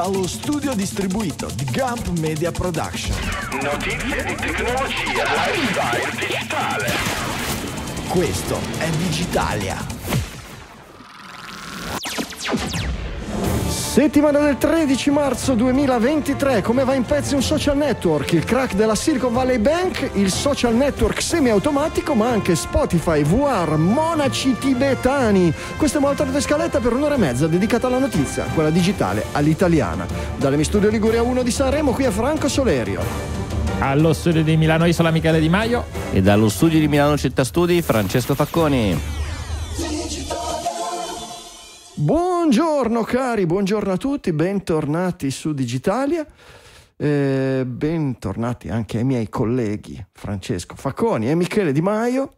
dallo studio distribuito di Gump Media Production. Notizie di tecnologia, lifestyle, digitale. Questo è Digitalia. Settimana del 13 marzo 2023, come va in pezzi un social network? Il crack della Silicon Valley Bank, il social network semiautomatico, ma anche Spotify, VR, monaci tibetani. Questa è Moltar de Scaletta per un'ora e mezza dedicata alla notizia, quella digitale all'italiana. Dalle mie Studio Liguria 1 di Sanremo, qui a Franco Solerio. Allo studio di Milano Isola Michele Di Maio. E dallo studio di Milano Città Studi Francesco Facconi. Buon Buongiorno cari, buongiorno a tutti, bentornati su Digitalia, eh, bentornati anche ai miei colleghi Francesco Facconi e Michele Di Maio.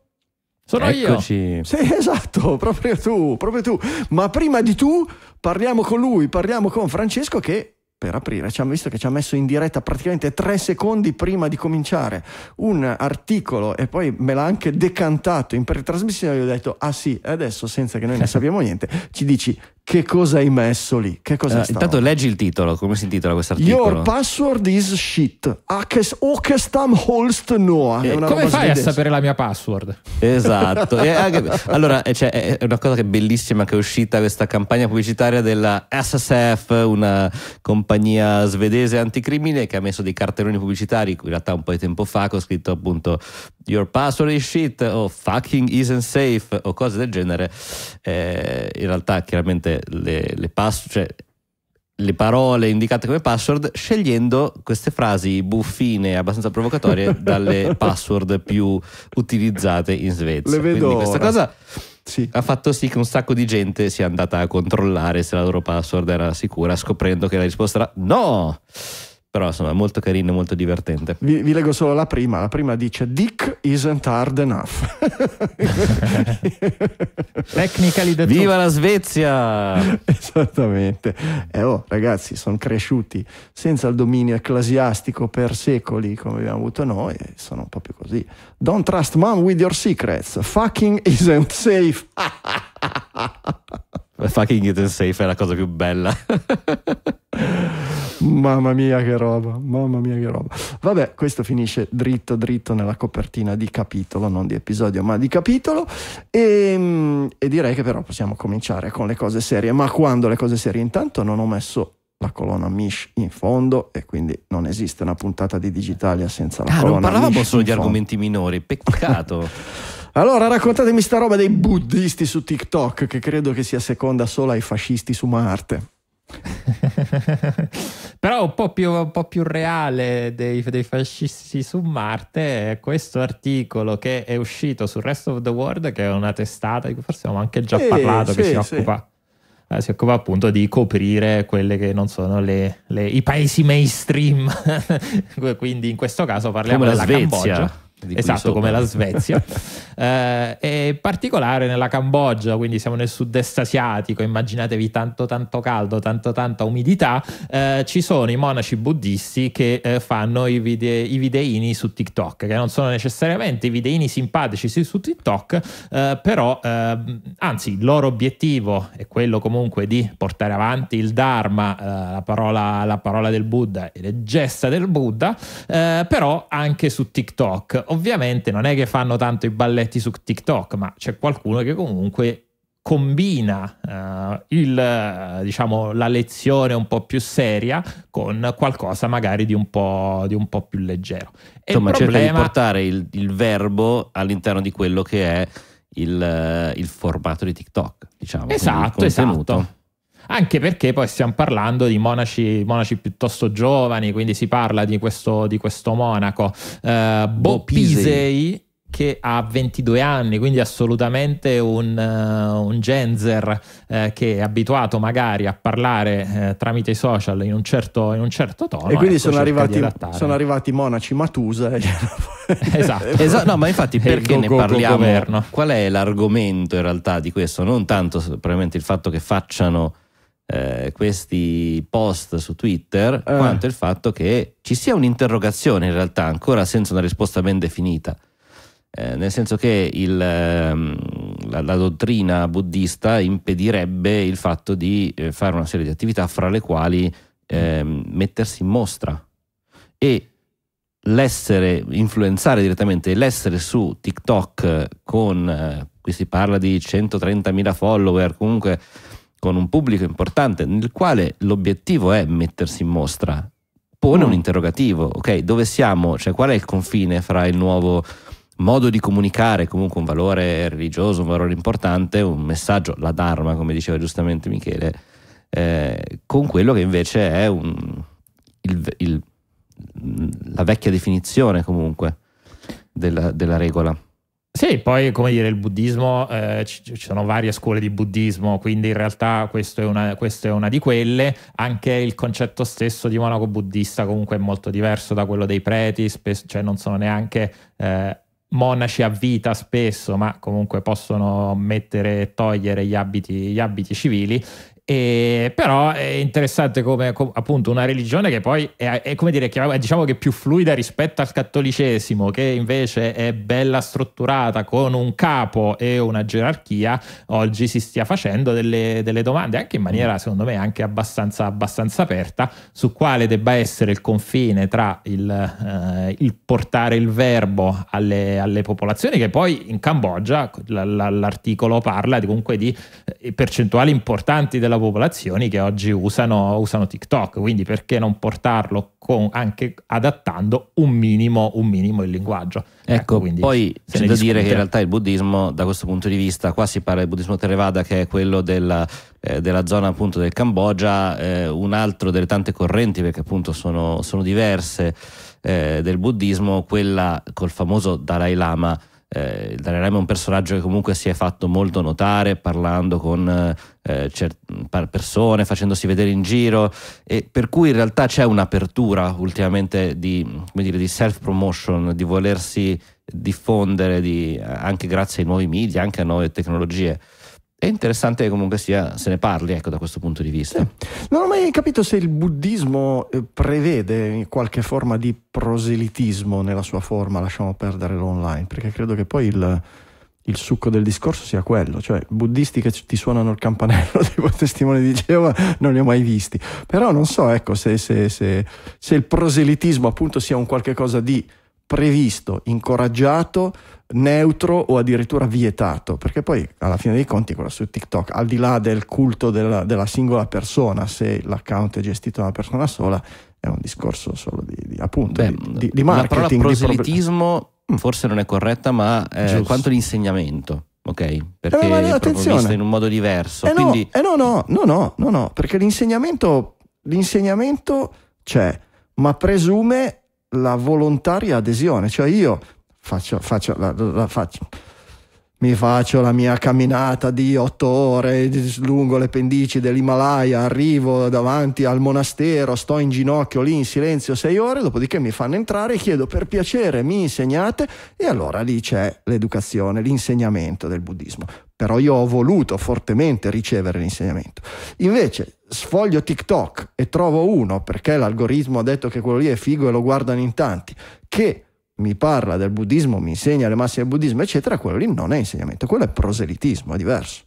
Sono Eccoci. io. Sì, esatto, proprio tu, proprio tu. Ma prima di tu parliamo con lui, parliamo con Francesco che per aprire, ci hanno visto che ci ha messo in diretta praticamente tre secondi prima di cominciare un articolo e poi me l'ha anche decantato in pretrasmissione. Gli ho detto: Ah sì, adesso senza che noi ne sappiamo niente, ci dici che cosa hai messo lì? Che cosa uh, intanto leggi il titolo, come si intitola questo articolo? Your password is shit. Okestam Holst Noah. Eh, come fai svedese. a sapere la mia password? Esatto. Eh, anche, allora, eh, cioè, è una cosa che è bellissima che è uscita questa campagna pubblicitaria della SSF, una compagnia svedese anticrimine che ha messo dei cartelloni pubblicitari, in realtà un po' di tempo fa, con scritto appunto Your password is shit o fucking isn't safe o cose del genere. Eh, in realtà chiaramente le, le, pass- cioè, le parole indicate come password scegliendo queste frasi buffine abbastanza provocatorie dalle password più utilizzate in Svezia. Le vedo Quindi questa ora. cosa sì. ha fatto sì che un sacco di gente sia andata a controllare se la loro password era sicura scoprendo che la risposta era no. Però insomma molto carino e molto divertente. Vi, vi, leggo solo la prima. La prima dice Dick isn't hard enough. Technically detto. Viva la Svezia! Esattamente. Eh, oh, ragazzi, sono cresciuti senza il dominio ecclesiastico per secoli come abbiamo avuto noi e sono proprio così. Don't trust mom with your secrets. Fucking isn't safe. Fucking isn't safe è la cosa più bella. Mamma mia che roba, mamma mia che roba. Vabbè, questo finisce dritto dritto nella copertina di capitolo, non di episodio, ma di capitolo. E, ehm, e direi che però possiamo cominciare con le cose serie. Ma quando le cose serie? Intanto non ho messo la colonna Mish in fondo e quindi non esiste una puntata di Digitalia senza la ah, colonna Mish. Non parlavamo solo di argomenti minori, peccato. allora raccontatemi sta roba dei buddisti su TikTok che credo che sia seconda solo ai fascisti su Marte. Però un po' più, un po più reale dei, dei, fascisti su Marte è questo articolo che è uscito su Rest of the World, che è una testata di cui forse abbiamo anche già eh, parlato, sì, che si occupa eh, si occupa appunto di coprire quelle che non sono le, le, i paesi mainstream. Quindi in questo caso parliamo della Svezia. Cambogia esatto, come la Svezia. eh, e in particolare nella Cambogia, quindi siamo nel sud-est asiatico, immaginatevi tanto tanto caldo, tanto tanta umidità, eh, ci sono i monaci buddisti che eh, fanno i, vide- i, videini su TikTok, che non sono necessariamente i videini simpatici su TikTok, eh, però eh, anzi il loro obiettivo è quello comunque di portare avanti il Dharma, eh, la parola, la, parola, del Buddha e le gesta del Buddha, però anche su TikTok ovviamente non è che fanno tanto i balletti su TikTok, ma c'è qualcuno che comunque combina uh, il, diciamo, la lezione un po' più seria con qualcosa magari di un po', di un po più leggero. E Insomma, problema... cerca di portare il, il, verbo all'interno di quello che è il, eh, il formato di TikTok, diciamo. Esatto, esatto anche perché poi stiamo parlando di monaci, monaci piuttosto giovani, quindi si parla di questo, di questo monaco eh, Bo Pisei che ha 22 anni, quindi assolutamente un, uh, un genzer eh, che è abituato magari a parlare eh, tramite i social in un certo, in un certo tono. E quindi ecco, sono arrivati, sono arrivati, monaci Matusa. E... Eh, cioè, esatto. esatto. No, ma infatti perché go, ne go, parliamo? Go, Qual è l'argomento in realtà di questo? Non tanto probabilmente il fatto che facciano eh, questi post su Twitter, eh. quanto il fatto che ci sia un'interrogazione in realtà ancora senza una risposta ben definita. Eh, nel senso che il, ehm, la, la, dottrina buddista impedirebbe il fatto di eh, fare una serie di attività fra le quali ehm, mettersi in mostra e l'essere, influenzare direttamente l'essere su TikTok con, eh, qui si parla di 130.000 follower, comunque con un pubblico importante nel quale l'obiettivo è mettersi in mostra, pone mm. un interrogativo, ok? Dove siamo? Cioè qual è il confine fra il nuovo modo di comunicare comunque un valore religioso, un valore importante, un messaggio, la Dharma, come diceva giustamente Michele, eh, con quello che invece è un, il, il, la vecchia definizione comunque della, della regola. Sì, poi come dire, il buddismo, eh, ci, ci, sono varie scuole di buddismo, quindi in realtà questa è, è una di quelle, anche il concetto stesso di monaco buddista comunque è molto diverso da quello dei preti, spesso, cioè non sono neanche... Eh, monaci a vita spesso, ma comunque possono mettere e togliere gli abiti, gli abiti civili e, però è interessante come appunto una religione che poi è, è come dire è, diciamo che più fluida rispetto al cattolicesimo che invece è bella strutturata con un capo e una gerarchia oggi si stia facendo delle, delle domande anche in maniera secondo me anche abbastanza, abbastanza aperta su quale debba essere il confine tra il, eh, il portare il verbo alle, alle, popolazioni che poi in Cambogia l'articolo parla comunque di eh, percentuali importanti della popolazioni che oggi usano, usano TikTok, quindi perché non portarlo con, anche adattando un minimo, un minimo il linguaggio. Ecco, ecco poi c'è da dire che in realtà il buddismo, da questo punto di vista, qua si parla del buddismo Theravada che è quello della, eh, della zona appunto del Cambogia, eh, un altro delle tante correnti perché appunto sono, sono diverse eh, del buddismo, quella col famoso Dalai Lama eh, il Dalai Lama è un personaggio che comunque si è fatto molto notare parlando con eh, cer- persone, facendosi vedere in giro, e per cui in realtà c'è un'apertura ultimamente di, dire, di self-promotion, di volersi diffondere di, anche grazie ai nuovi media, anche a nuove tecnologie è interessante che comunque sia, se ne parli ecco, da questo punto di vista. Sì. Non ho mai capito se il buddismo eh, prevede qualche forma di proselitismo nella sua forma, lasciamo perdere l'online, perché credo che poi il, il succo del discorso sia quello, cioè buddisti che ti suonano il campanello, tipo testimone di Geova, non li ho mai visti, però non so ecco, se, se, se, se il proselitismo appunto sia un qualche cosa di previsto, incoraggiato, neutro o addirittura vietato, perché poi alla fine dei conti quello su TikTok, al di là del culto della, della singola persona, se l'account è gestito da una persona sola, è un discorso solo di, di appunto Beh, di, di, marketing. La parola proselitismo prob... Mm. forse non è corretta, ma eh, quanto l'insegnamento. Ok, perché eh, ma, visto in un modo diverso. Eh, quindi... no, eh no, no, no, no, no, no, perché l'insegnamento, l'insegnamento c'è, ma presume la volontaria adesione, cioè io faccio, faccio, la, la faccio mi faccio la mia camminata di otto ore lungo le pendici dell'Himalaya, arrivo davanti al monastero, sto in ginocchio lì in silenzio sei ore, dopodiché mi fanno entrare e chiedo per piacere mi insegnate e allora lì c'è l'educazione, l'insegnamento del buddismo. Però io ho voluto fortemente ricevere l'insegnamento. Invece sfoglio TikTok e trovo uno, perché l'algoritmo ha detto che quello lì è figo e lo guardano in tanti, che mi parla del buddismo, mi insegna le massime del buddismo, eccetera, quello lì non è insegnamento, quello è proselitismo, è diverso.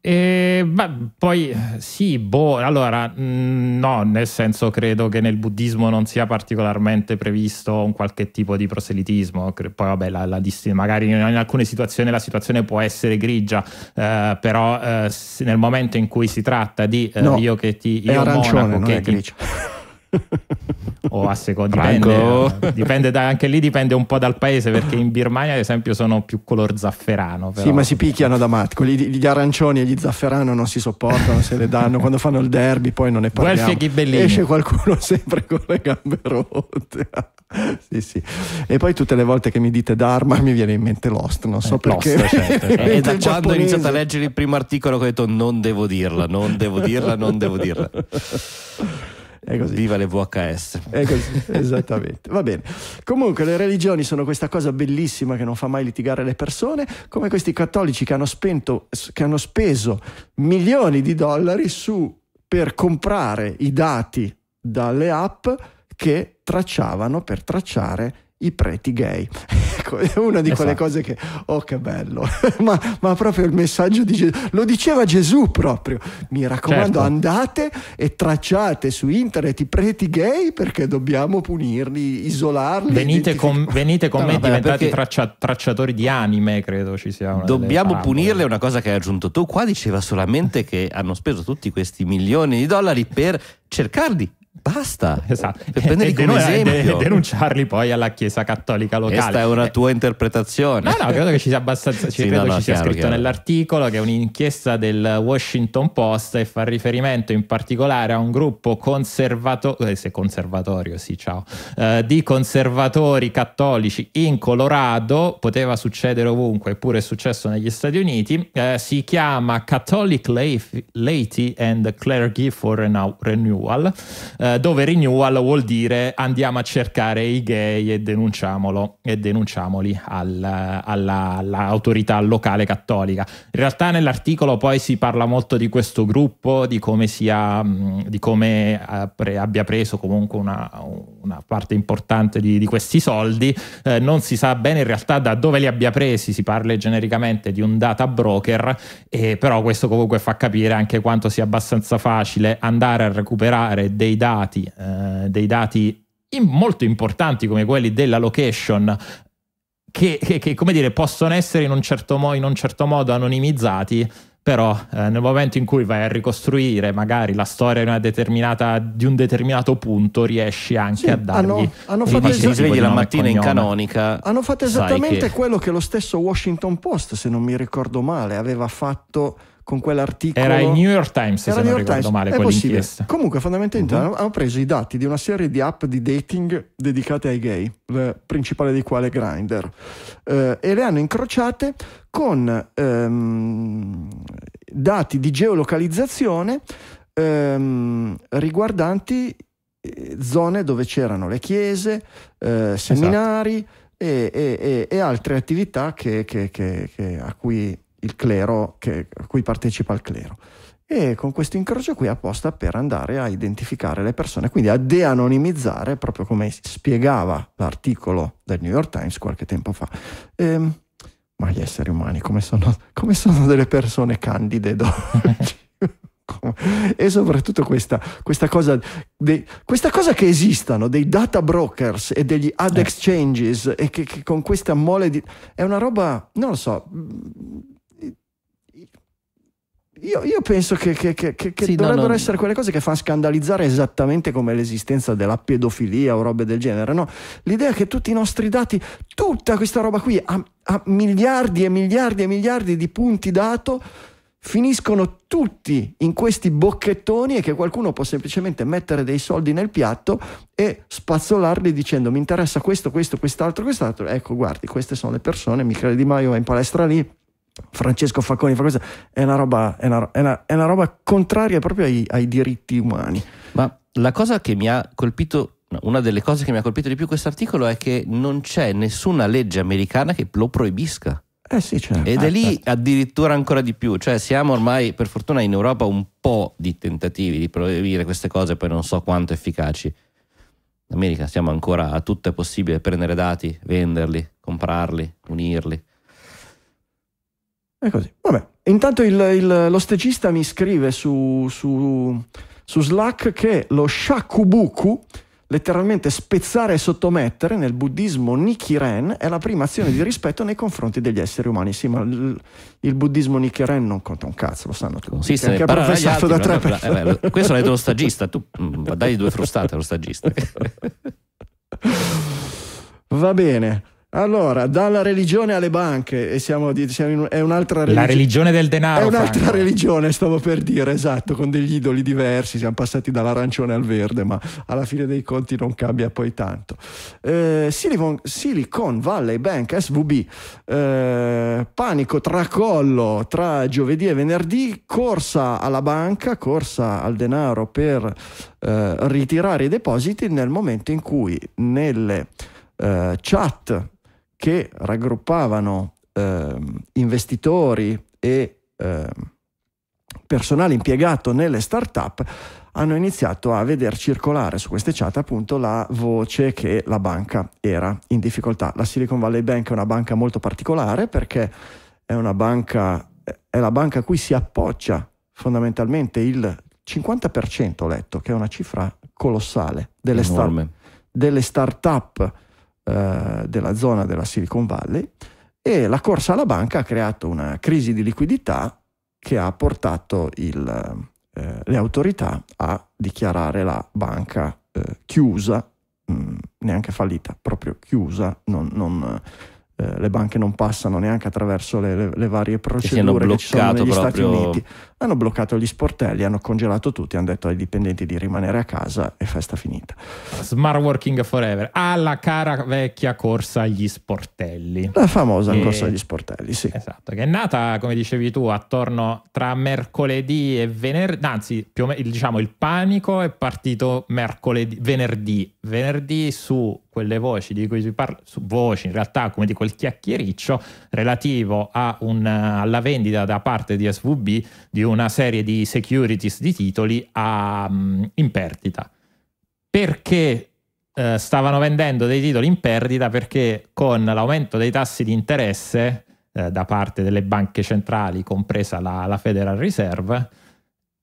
Eh, beh, poi sì, boh, allora mm, no, nel senso credo che nel buddismo non sia particolarmente previsto un qualche tipo di proselitismo, poi vabbè, la, la, magari in alcune situazioni la situazione può essere grigia, eh, però eh, nel momento in cui si tratta di eh, no, io che ti... Io è arancione, monaco, non che è grigia o a seconda dipende, eh, dipende da, anche lì dipende un po' dal paese perché in Birmania ad esempio sono più color zafferano però. sì ma si picchiano da matto gli, gli, arancioni e gli zafferano non si sopportano se le danno quando fanno il derby poi non ne parliamo esce qualcuno sempre con le gambe rotte sì, sì. e poi tutte le volte che mi dite Dharma mi viene in mente Lost non so eh, perché Lost, certo, certo. e da quando giapponese. ho iniziato a leggere il primo articolo ho detto non devo dirla non devo dirla non devo dirla È così. Viva le VHS. È così, esattamente. Va bene. Comunque le religioni sono questa cosa bellissima che non fa mai litigare le persone, come questi cattolici che hanno, spento, che hanno speso milioni di dollari su, per comprare i dati dalle app che tracciavano per tracciare i preti gay. Ecco, è una di esatto. quelle cose che, oh che bello, ma, ma, proprio il messaggio di Gesù, lo diceva Gesù proprio, mi raccomando certo. andate e tracciate su internet i preti gay perché dobbiamo punirli, isolarli. Venite con, venite con no, me vabbè, diventati traccia, tracciatori di anime, credo ci sia. Dobbiamo punirli, è una cosa che hai aggiunto tu, qua diceva solamente che hanno speso tutti questi milioni di dollari per cercarli Basta, esatto. per prenderli e, come esempio. E denunciarli poi alla Chiesa Cattolica locale. Questa è una eh. tua interpretazione. No, no, credo che ci sia abbastanza, ci, sì, no, no, ci sia scritto chiaro. nell'articolo che è un'inchiesta del Washington Post e fa riferimento in particolare a un gruppo conservatorio. eh, conservatorio, sì, ciao, eh, di conservatori cattolici in Colorado, poteva succedere ovunque, eppure è successo negli Stati Uniti, eh, si chiama Catholic Laity and Clergy for Renewal. Eh, eh, dove renewal vuol dire andiamo a cercare i gay e denunciamolo e denunciamoli al, alla, all'autorità locale cattolica. In realtà nell'articolo poi si parla molto di questo gruppo, di come, sia, mm, di come eh, abbia preso comunque una, una parte importante di, di questi soldi, eh, non si sa bene in realtà da dove li abbia presi, si parla genericamente di un data broker, e però questo comunque fa capire anche quanto sia abbastanza facile andare a recuperare dei dati dati, eh, dei dati in, molto importanti come quelli della location, che, che, che dire, possono essere in un, certo mo- in un certo modo anonimizzati, però eh, nel momento in cui vai a ricostruire magari la storia di, un determinato punto riesci anche sì, a dargli hanno, hanno fatto es- svegli la mattina in canonica hanno fatto esattamente che... quello che lo stesso Washington Post se non mi ricordo male aveva fatto con quell'articolo. Era il New York Times, Era se non ricordo Times. male, È quell'inchiesta. Possibile. Comunque, fondamentalmente uh-huh. hanno preso i dati di una serie di app di dating dedicate ai gay, la principale di quale Grindr, eh, e le hanno incrociate con ehm, dati di geolocalizzazione ehm, riguardanti eh, zone dove c'erano le chiese, eh, seminari esatto. e, e, e, altre attività che, che, che, a cui il clero che, a cui partecipa il clero. E con questo incrocio qui apposta per andare a identificare le persone, quindi a de-anonimizzare, proprio come spiegava l'articolo del New York Times qualche tempo fa. Ehm, ma gli esseri umani come sono, come sono delle persone candide dolci. e soprattutto questa, questa, cosa de, questa, cosa, che esistano dei data brokers e degli ad eh. exchanges e che, che con questa mole di... è una roba, non lo so io, io, penso che, che, che, che sì, dovrebbero no, no. essere quelle cose che fanno scandalizzare esattamente come l'esistenza della pedofilia o robe del genere. No? L'idea che tutti i nostri dati, tutta questa roba qui, a, a miliardi e miliardi e miliardi di punti dato, finiscono tutti in questi bocchettoni e che qualcuno può semplicemente mettere dei soldi nel piatto e spazzolarli dicendo mi interessa questo, questo, quest'altro, quest'altro. Ecco, guardi, queste sono le persone, Michele Di Maio va in palestra lì Francesco Facconi fa questo, è una roba, è una, è una, è una roba contraria proprio ai, ai diritti umani. Ma la cosa che mi ha colpito una delle cose che mi ha colpito di più questo articolo è che non c'è nessuna legge americana che lo proibisca. Eh sì, certo. Ed è lì ah, certo. addirittura ancora di più, cioè siamo ormai per fortuna in Europa un po' di tentativi di proibire queste cose, poi non so quanto efficaci. In America siamo ancora a tutto è possibile prendere dati, venderli, comprarli, unirli. E così. Vabbè. Intanto il, il, lo stagista mi scrive su, su, su Slack che lo shakubuku, letteralmente spezzare e sottomettere nel buddismo Nichiren, è la prima azione di rispetto nei confronti degli esseri umani. Sì, ma il, il buddismo Nichiren non conta un cazzo, lo sanno tutti. Sì, nel parlare agli altri, da tre persone. Eh beh, questo l'hai detto lo stagista, tu mh, mm, dai due frustate allo stagista. Va bene. Allora, dalla religione alle banche, e siamo, siamo in, è un'altra religione. La religione del denaro. È un'altra Franco. religione, stavo per dire, esatto, con degli idoli diversi, siamo passati dall'arancione al verde, ma alla fine dei conti non cambia poi tanto. Eh, Silicon, Silicon, Valley Bank, SVB, eh, panico, tracollo tra giovedì e venerdì, corsa alla banca, corsa al denaro per eh, ritirare i depositi nel momento in cui nelle eh, chat che raggruppavano eh, investitori e eh, personale impiegato nelle start-up hanno iniziato a veder circolare su queste chat appunto la voce che la banca era in difficoltà. La Silicon Valley Bank è una banca molto particolare perché è una banca, è la banca a cui si appoggia fondamentalmente il 50% ho letto, che è una cifra colossale delle, star, delle start-up eh, della zona della Silicon Valley e la corsa alla banca ha creato una crisi di liquidità che ha portato il, eh, le autorità a dichiarare la banca eh, chiusa, mh, mm, neanche fallita, proprio chiusa, non, non, eh, le banche non passano neanche attraverso le, le, le varie procedure che, che ci sono negli proprio... Stati Uniti hanno bloccato gli sportelli, hanno congelato tutti, hanno detto ai dipendenti di rimanere a casa e festa finita. Smart working forever, alla cara vecchia corsa agli sportelli. La famosa che... corsa agli sportelli, sì. Esatto, che è nata, come dicevi tu, attorno tra mercoledì e venerdì, anzi, più o meno, diciamo, il panico è partito mercoledì, venerdì. Venerdì su quelle voci di cui si parla, su voci in realtà come di quel chiacchiericcio relativo a un, alla vendita da parte di SVB di una serie di securities di titoli a, mm, in perdita. Perché eh, stavano vendendo dei titoli in perdita? Perché con l'aumento dei tassi di interesse eh, da parte delle banche centrali, compresa la, la Federal Reserve,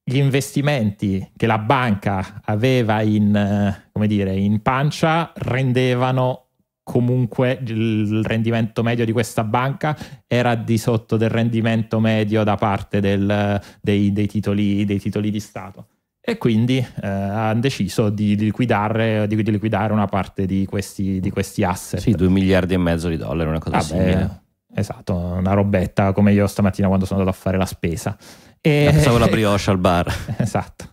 gli investimenti che la banca aveva in, eh, dire, in, pancia rendevano comunque il rendimento medio di questa banca era di sotto del rendimento medio da parte del, dei, dei, titoli, dei, titoli, di Stato. E quindi eh, hanno deciso di liquidare, di, di liquidare, una parte di questi, di questi asset. Sì, 2 miliardi e mezzo di dollari, una cosa ah, simile. Beh, esatto, una robetta come io stamattina quando sono andato a fare la spesa. E... pensavo la brioche al bar. esatto.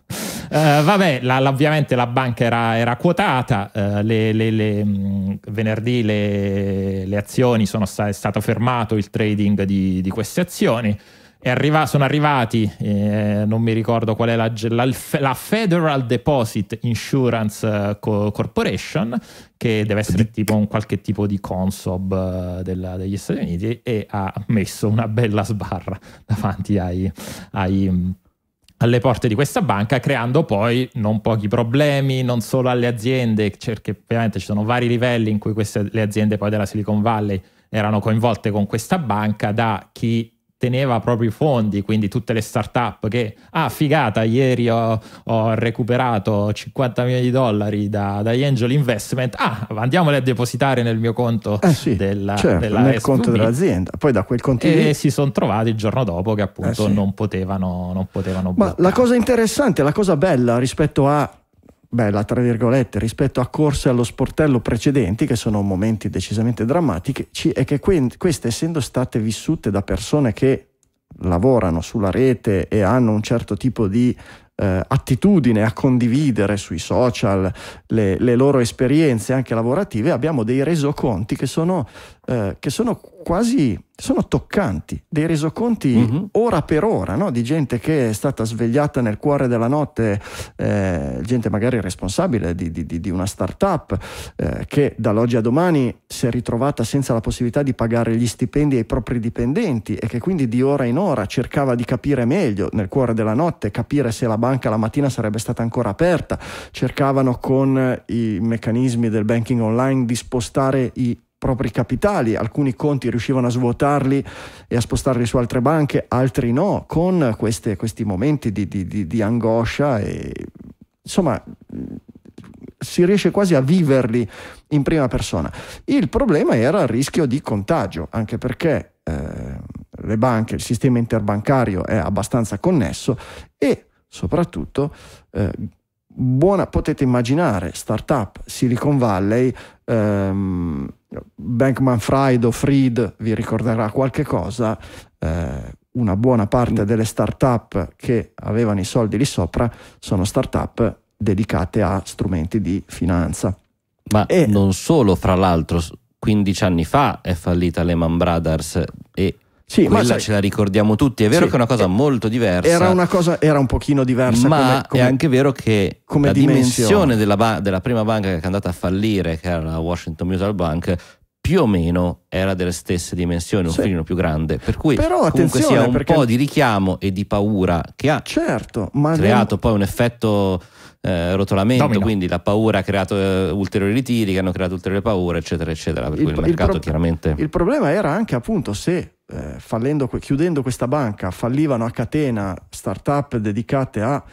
Uh, vabbè, la, la, ovviamente la banca era, era quotata, uh, le, le, le, mh, mm, venerdì le, azioni sono sta, è stato fermato il trading di, di queste azioni. Arriva, sono arrivati, eh, non mi ricordo qual è la, la, la Federal Deposit Insurance eh, Co- Corporation, che deve essere tipo un qualche tipo di consob della, degli Stati Uniti, e ha messo una bella sbarra davanti ai, ai mm, alle porte di questa banca, creando poi non pochi problemi, non solo alle aziende, perché ovviamente ci sono vari livelli in cui queste, le aziende poi della Silicon Valley erano coinvolte con questa banca, da chi teneva proprio i fondi, quindi tutte le start-up che, ah figata, ieri ho, ho recuperato 50 milioni di dollari da, dagli angel investment, ah andiamole a depositare nel mio conto, eh sì, della, certo, della nel SVB. conto dell'azienda, poi da quel conto E lì... si sono trovati il giorno dopo che appunto eh sì. non potevano, non potevano Ma la cosa interessante, la cosa bella rispetto a bella, tra virgolette, rispetto a corse allo sportello precedenti, che sono momenti decisamente drammatici, è che queste, essendo state vissute da persone che lavorano sulla rete e hanno un certo tipo di eh, attitudine a condividere sui social le, le loro esperienze anche lavorative, abbiamo dei resoconti che sono eh, che sono quasi sono toccanti, dei resoconti mm-hmm. ora per ora no? di gente che è stata svegliata nel cuore della notte, eh, gente magari responsabile di, di, di una start-up eh, che dall'oggi a domani si è ritrovata senza la possibilità di pagare gli stipendi ai propri dipendenti e che quindi di ora in ora cercava di capire meglio nel cuore della notte, capire se la banca la mattina sarebbe stata ancora aperta, cercavano con i meccanismi del banking online di spostare i propri capitali, alcuni conti riuscivano a svuotarli e a spostarli su altre banche, altri no, con queste, questi momenti di, di, di angoscia e insomma si riesce quasi a viverli in prima persona. Il problema era il rischio di contagio, anche perché eh, le banche, il sistema interbancario è abbastanza connesso e soprattutto eh, buona, potete immaginare, startup Silicon Valley, ehm, Bankman Fried o Fried vi ricorderà qualche cosa, eh, una buona parte delle startup che avevano i soldi lì sopra sono startup dedicate a strumenti di finanza. Ma e non solo, fra l'altro, 15 anni fa è fallita Lehman Brothers e sì, Quella ma sai, ce la ricordiamo tutti. È vero sì, che è una cosa molto diversa. Era una cosa, era un pochino diversa. Ma come, come, è anche vero che la dimensione, dimensione della, ba- della, prima banca che è andata a fallire, che era la Washington Mutual Bank, più o meno era delle stesse dimensioni, un sì. filino più grande. Per cui Però, comunque sia un perché... po' di richiamo e di paura che ha certo, creato non... poi un effetto eh, rotolamento, Domino. quindi la paura ha creato eh, ulteriori ritiri che hanno creato ulteriori paure, eccetera, eccetera. Per il, cui il mercato il pro- chiaramente. Il problema era anche appunto se eh, fallendo, chiudendo questa banca fallivano a catena start-up dedicate a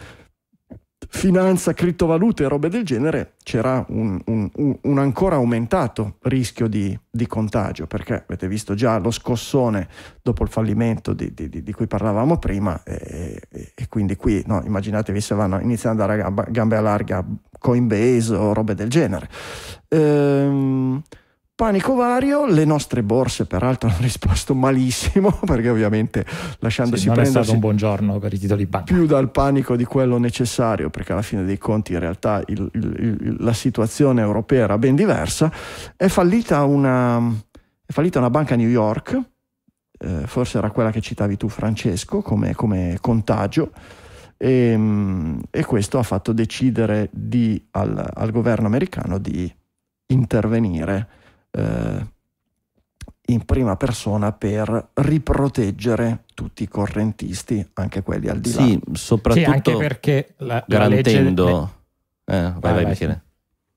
finanza, criptovalute e robe del genere, c'era un, un, un ancora aumentato rischio di, di, contagio, perché avete visto già lo scossone dopo il fallimento di, di, di cui parlavamo prima, e, e, e quindi qui no, immaginatevi se vanno iniziando ad andare a gamba, gambe a larga Coinbase o robe del genere. Ehm, Panico vario, le nostre borse peraltro hanno risposto malissimo perché ovviamente lasciandosi sì, non prendere... è stato un buongiorno per i titoli banca. Più dal panico di quello necessario perché alla fine dei conti in realtà il, il, la situazione europea era ben diversa, è fallita una, è fallita una banca a New York, eh, forse era quella che citavi tu Francesco come, come contagio. E, ehm, e, questo ha fatto decidere di, al, al governo americano di intervenire eh, in prima persona per riproteggere tutti i correntisti, anche quelli al di là. Sì, soprattutto sì, anche perché la, garantendo... La legge... Eh, vai, vai, vai, vai.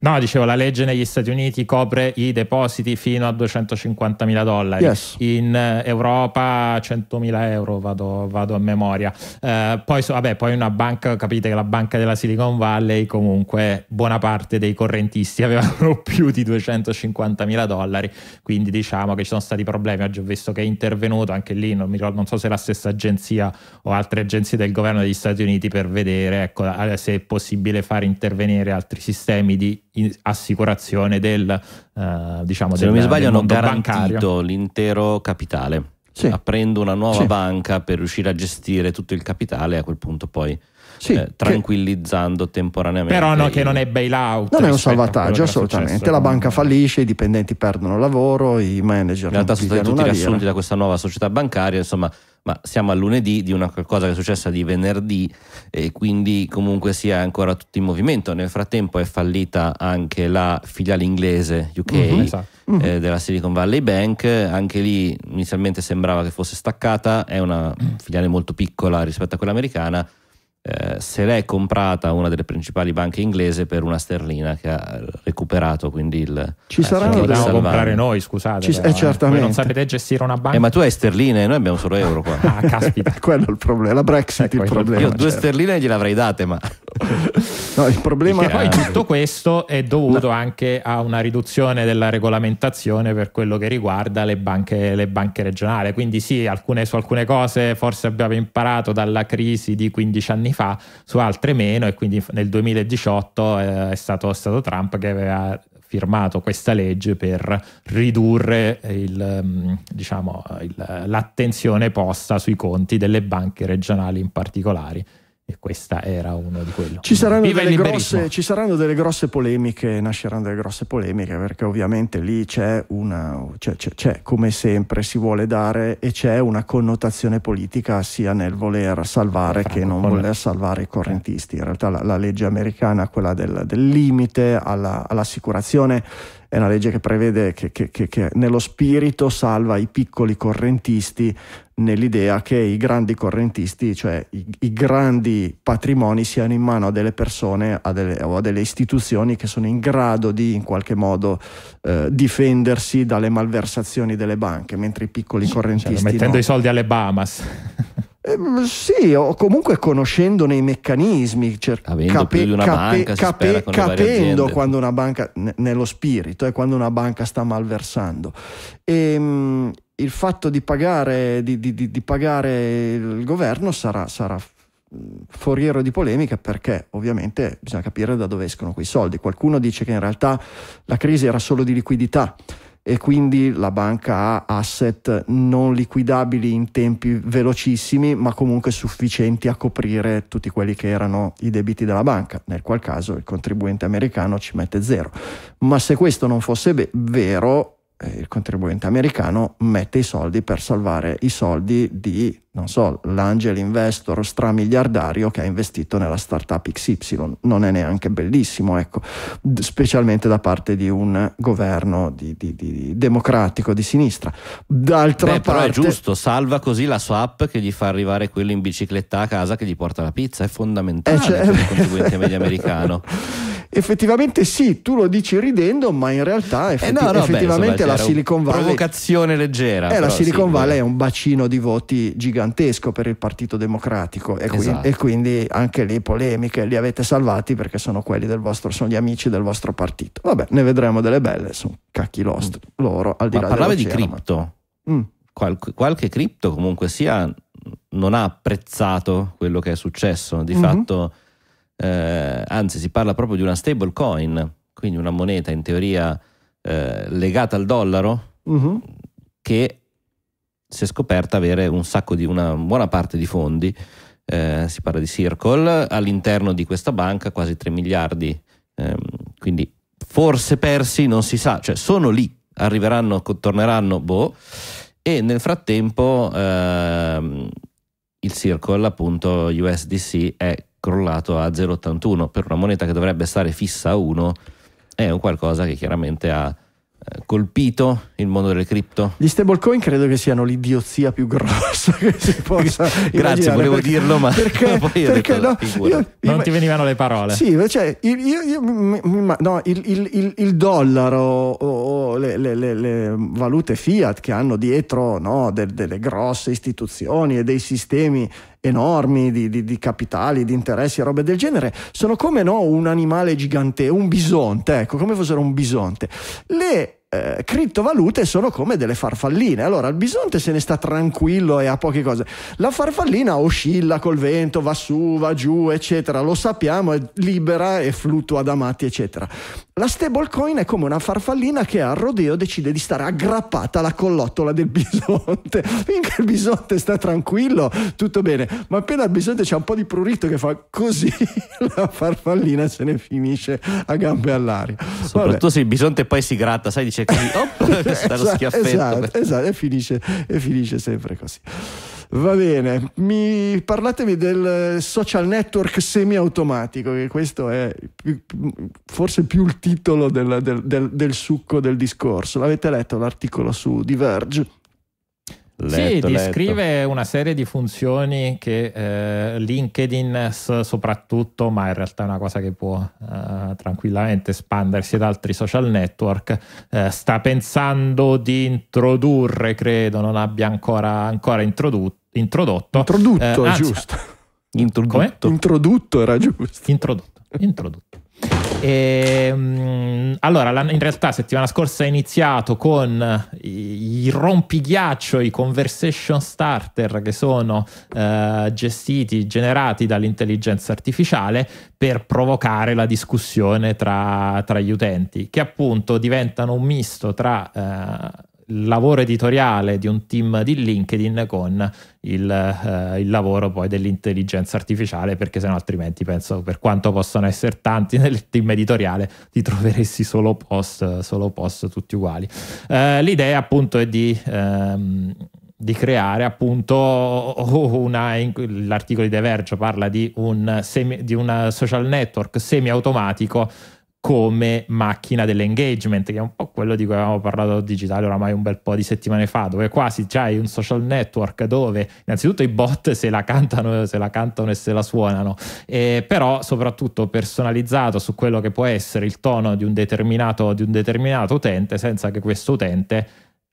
No, dicevo, la legge negli Stati Uniti copre i depositi fino a 250 mila dollari, yes. in eh, Europa 100 mila euro, vado, vado, a memoria. Eh, poi, vabbè, poi una banca, capite che la banca della Silicon Valley comunque buona parte dei correntisti avevano più di 250 mila dollari, quindi diciamo che ci sono stati problemi. Oggi ho visto che è intervenuto anche lì, non, ricordo, non so se la stessa agenzia o altre agenzie del governo degli Stati Uniti per vedere ecco, eh, se è possibile far intervenire altri sistemi di assicurazione del, eh, diciamo, Se del, non mi sbaglio, hanno garantito bancario. l'intero capitale. Sì. aprendo una nuova sì. banca per riuscire a gestire tutto il capitale a quel punto poi sì, eh, tranquillizzando che... temporaneamente. Però no, il... che non è bailout. Non è un salvataggio assolutamente, successo. la banca fallisce, i dipendenti perdono lavoro, i manager... In realtà sono stati tutti riassunti da questa nuova società bancaria, insomma ma siamo a lunedì di una cosa che è successa di venerdì e quindi comunque sia ancora tutto in movimento. Nel frattempo è fallita anche la filiale inglese UK mm-hmm, eh, esatto. mm-hmm. della Silicon Valley Bank, anche lì inizialmente sembrava che fosse staccata, è una filiale molto piccola rispetto a quella americana eh, se l'è comprata una delle principali banche inglese per una sterlina che ha recuperato quindi il ci eh, sarà la comprare noi scusate ci, però, eh, eh certamente. non sapete gestire una banca eh, ma tu hai sterline noi abbiamo solo euro qua ah caspita quello è il problema la Brexit ecco, il problema io due certo. sterline gliel'avrei date ma no, il problema... E poi tutto questo è dovuto no. anche a una riduzione della regolamentazione per quello che riguarda le banche, le banche regionali. Quindi sì, alcune, su alcune cose forse abbiamo imparato dalla crisi di 15 anni fa, su altre meno e quindi nel 2018 eh, è, stato, è stato Trump che aveva firmato questa legge per ridurre il, mm, diciamo, il, l'attenzione posta sui conti delle banche regionali in particolare e questa era uno di quelli. Ci, ci saranno, delle grosse, polemiche, nasceranno delle grosse polemiche, perché ovviamente lì c'è una, c'è, come sempre si vuole dare e c'è una connotazione politica sia nel voler salvare Franco, che non voler salvare i correntisti. In realtà la, la legge americana, quella del, del limite alla, all'assicurazione è una legge che prevede che, che, che, che nello spirito salva i piccoli correntisti nell'idea che i grandi correntisti, cioè i, i, grandi patrimoni, siano in mano a delle persone a delle, o a delle istituzioni che sono in grado di in qualche modo eh, difendersi dalle malversazioni delle banche, mentre i piccoli cioè, correntisti... Cioè, mettendo no. i soldi alle Bahamas. Eh, sì, o comunque conoscendone i meccanismi, cer- cape- banca, cape- capendo quando una banca, n- nello spirito, eh, quando una banca sta malversando. E, ehm, mh, il fatto di pagare, di, di, di pagare il governo sarà, sarà foriero di polemica perché ovviamente bisogna capire da dove escono quei soldi. Qualcuno dice che in realtà la crisi era solo di liquidità e quindi la banca ha asset non liquidabili in tempi velocissimi ma comunque sufficienti a coprire tutti quelli che erano i debiti della banca, nel qual caso il contribuente americano ci mette zero. Ma se questo non fosse vero, eh, il contribuente americano mette i soldi per salvare i soldi di, non so, l'angel investor stramiliardario che ha investito nella startup XY. Non è neanche bellissimo, ecco, specialmente da parte di un governo di, di, di democratico di sinistra. D'altra Beh, parte... Però è giusto, salva così la swap che gli fa arrivare quello in bicicletta a casa che gli porta la pizza, è fondamentale eh, cioè... per il contribuente medio americano. effettivamente sì, tu lo dici ridendo, ma in realtà effetti- eh no, no, effettivamente beh, insomma, la Silicon Valley... Provocazione leggera. Eh, la Silicon sì, Valley è un bacino di voti gigantesco per il Partito Democratico e, esatto. quindi, e, quindi, anche le polemiche li avete salvati perché sono quelli del vostro, sono gli amici del vostro partito. Vabbè, ne vedremo delle belle, sono cacchi lost mm. loro, al di ma là parlava di cripto. Mm. Qual- qualche cripto comunque sia non ha apprezzato quello che è successo, di mm-hmm. fatto eh, anzi si parla proprio di una stable coin, quindi una moneta in teoria eh, legata al dollaro uh-huh. che si è scoperta avere un sacco di, una buona parte di fondi, eh, si parla di Circle, all'interno di questa banca quasi 3 miliardi, ehm, quindi forse persi, non si sa, cioè sono lì, arriveranno, torneranno, boh, e nel frattempo ehm, il Circle appunto USDC è crollato a 0,81 per una moneta che dovrebbe stare fissa a 1 è un qualcosa che chiaramente ha eh, colpito il mondo delle cripto? Gli stablecoin credo che siano l'idiozia più grossa che si possa Grazie, volevo perché, dirlo, ma perché, perché no, io, non io, ti venivano le parole. Sì, cioè, io, ma, no, il, il, il, il, dollaro o, le, le, le, le, valute fiat che hanno dietro no, de, delle grosse istituzioni e dei sistemi enormi di, di, di capitali, di interessi, e robe del genere, sono come no, un animale gigante, un bisonte, ecco, come fossero un bisonte. Le eh, criptovalute sono come delle farfalline. Allora il bisonte se ne sta tranquillo e ha poche cose. La farfallina oscilla col vento, va su, va giù, eccetera. Lo sappiamo, è libera e fluttua da matti, eccetera. La stablecoin è come una farfallina che al rodeo decide di stare aggrappata alla collottola del bisonte. Finché il bisonte sta tranquillo, tutto bene, ma appena il bisonte c'è un po' di prurito che fa così, la farfallina se ne finisce a gambe all'aria. Soprattutto Vabbè. se il bisonte poi si gratta, sai, dice inizia così, op, lo esatto, schiaffetto. Esatto, esatto e, finisce, e finisce sempre così. Va bene, Mi, parlatevi del social network semiautomatico, che questo è forse più il titolo del, del, del, del, succo del discorso. L'avete letto l'articolo su Diverge? Letto, sì, descrive letto. una serie di funzioni che eh, LinkedIn soprattutto, ma in realtà è una cosa che può eh, tranquillamente espandersi ad altri social network, eh, sta pensando di introdurre, credo, non abbia ancora, ancora introdotto. Introdotto, introdotto eh, è giusto. Introdotto. introdotto era giusto. Introdotto. introdotto. E, ehm, mh, allora, in realtà la settimana scorsa è iniziato con eh, i, i rompighiaccio, i conversation starter che sono eh, gestiti, generati dall'intelligenza artificiale per provocare la discussione tra, tra, gli utenti, che appunto diventano un misto tra... Eh, lavoro editoriale di un team di LinkedIn con il, eh, il lavoro poi dell'intelligenza artificiale, perché sennò altrimenti penso per quanto possano essere tanti nel team editoriale ti troveresti solo post, solo post tutti uguali. Eh, l'idea appunto è di... Ehm, di creare appunto una, l'articolo di De Verge parla di un, semi, di un social network semi automatico come macchina dell'engagement, che è un po' quello di cui avevamo parlato digitale oramai un bel po' di settimane fa, dove quasi c'hai un social network dove innanzitutto i bot se la cantano, se la cantano e se la suonano, eh, però soprattutto personalizzato su quello che può essere il tono di un di un determinato utente senza che questo utente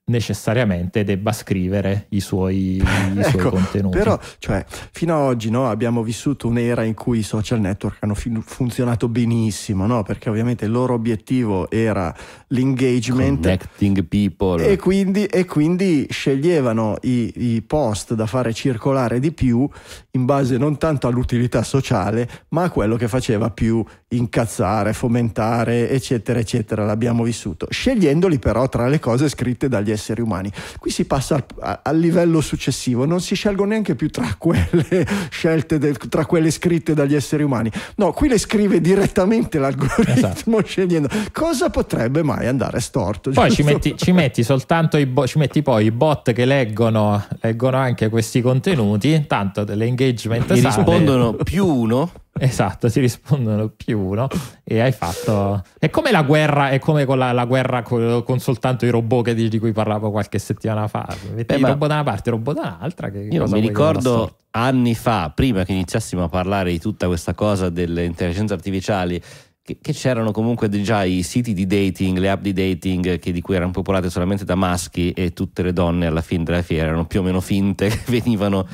necessariamente debba scrivere i suoi, i suoi ecco, contenuti. Però, cioè, fino ad oggi no, abbiamo vissuto un'era in cui i social network hanno fin- funzionato benissimo, no? perché ovviamente il loro obiettivo era l'engagement. Connecting people. E quindi, e quindi sceglievano i, i, post da fare circolare di più in base non tanto all'utilità sociale, ma a quello che faceva più incazzare, fomentare, eccetera, eccetera, l'abbiamo vissuto, scegliendoli però tra le cose scritte dagli esseri umani. Qui si passa al, al livello successivo, non si scelgono neanche più tra quelle scelte, del, tra quelle scritte dagli esseri umani, no, qui le scrive direttamente l'algoritmo esatto. scegliendo cosa potrebbe mai andare storto. Poi ci metti, ci metti, soltanto i, bo- ci metti poi i bot che leggono, leggono anche questi contenuti, intanto l'engagement... Mi rispondono più uno Esatto, si rispondono più uno e hai fatto... È come la guerra, è come con la, la guerra con, con, soltanto i robot di, di, cui parlavo qualche settimana fa. Metti Beh, robot da una parte, robot da un'altra. Che io mi ricordo anni fa, prima che iniziassimo a parlare di tutta questa cosa delle intelligenze artificiali, che, c'erano comunque già i siti di dating, le app di dating che di cui erano popolate solamente da maschi e tutte le donne alla fine della fiera erano più o meno finte che venivano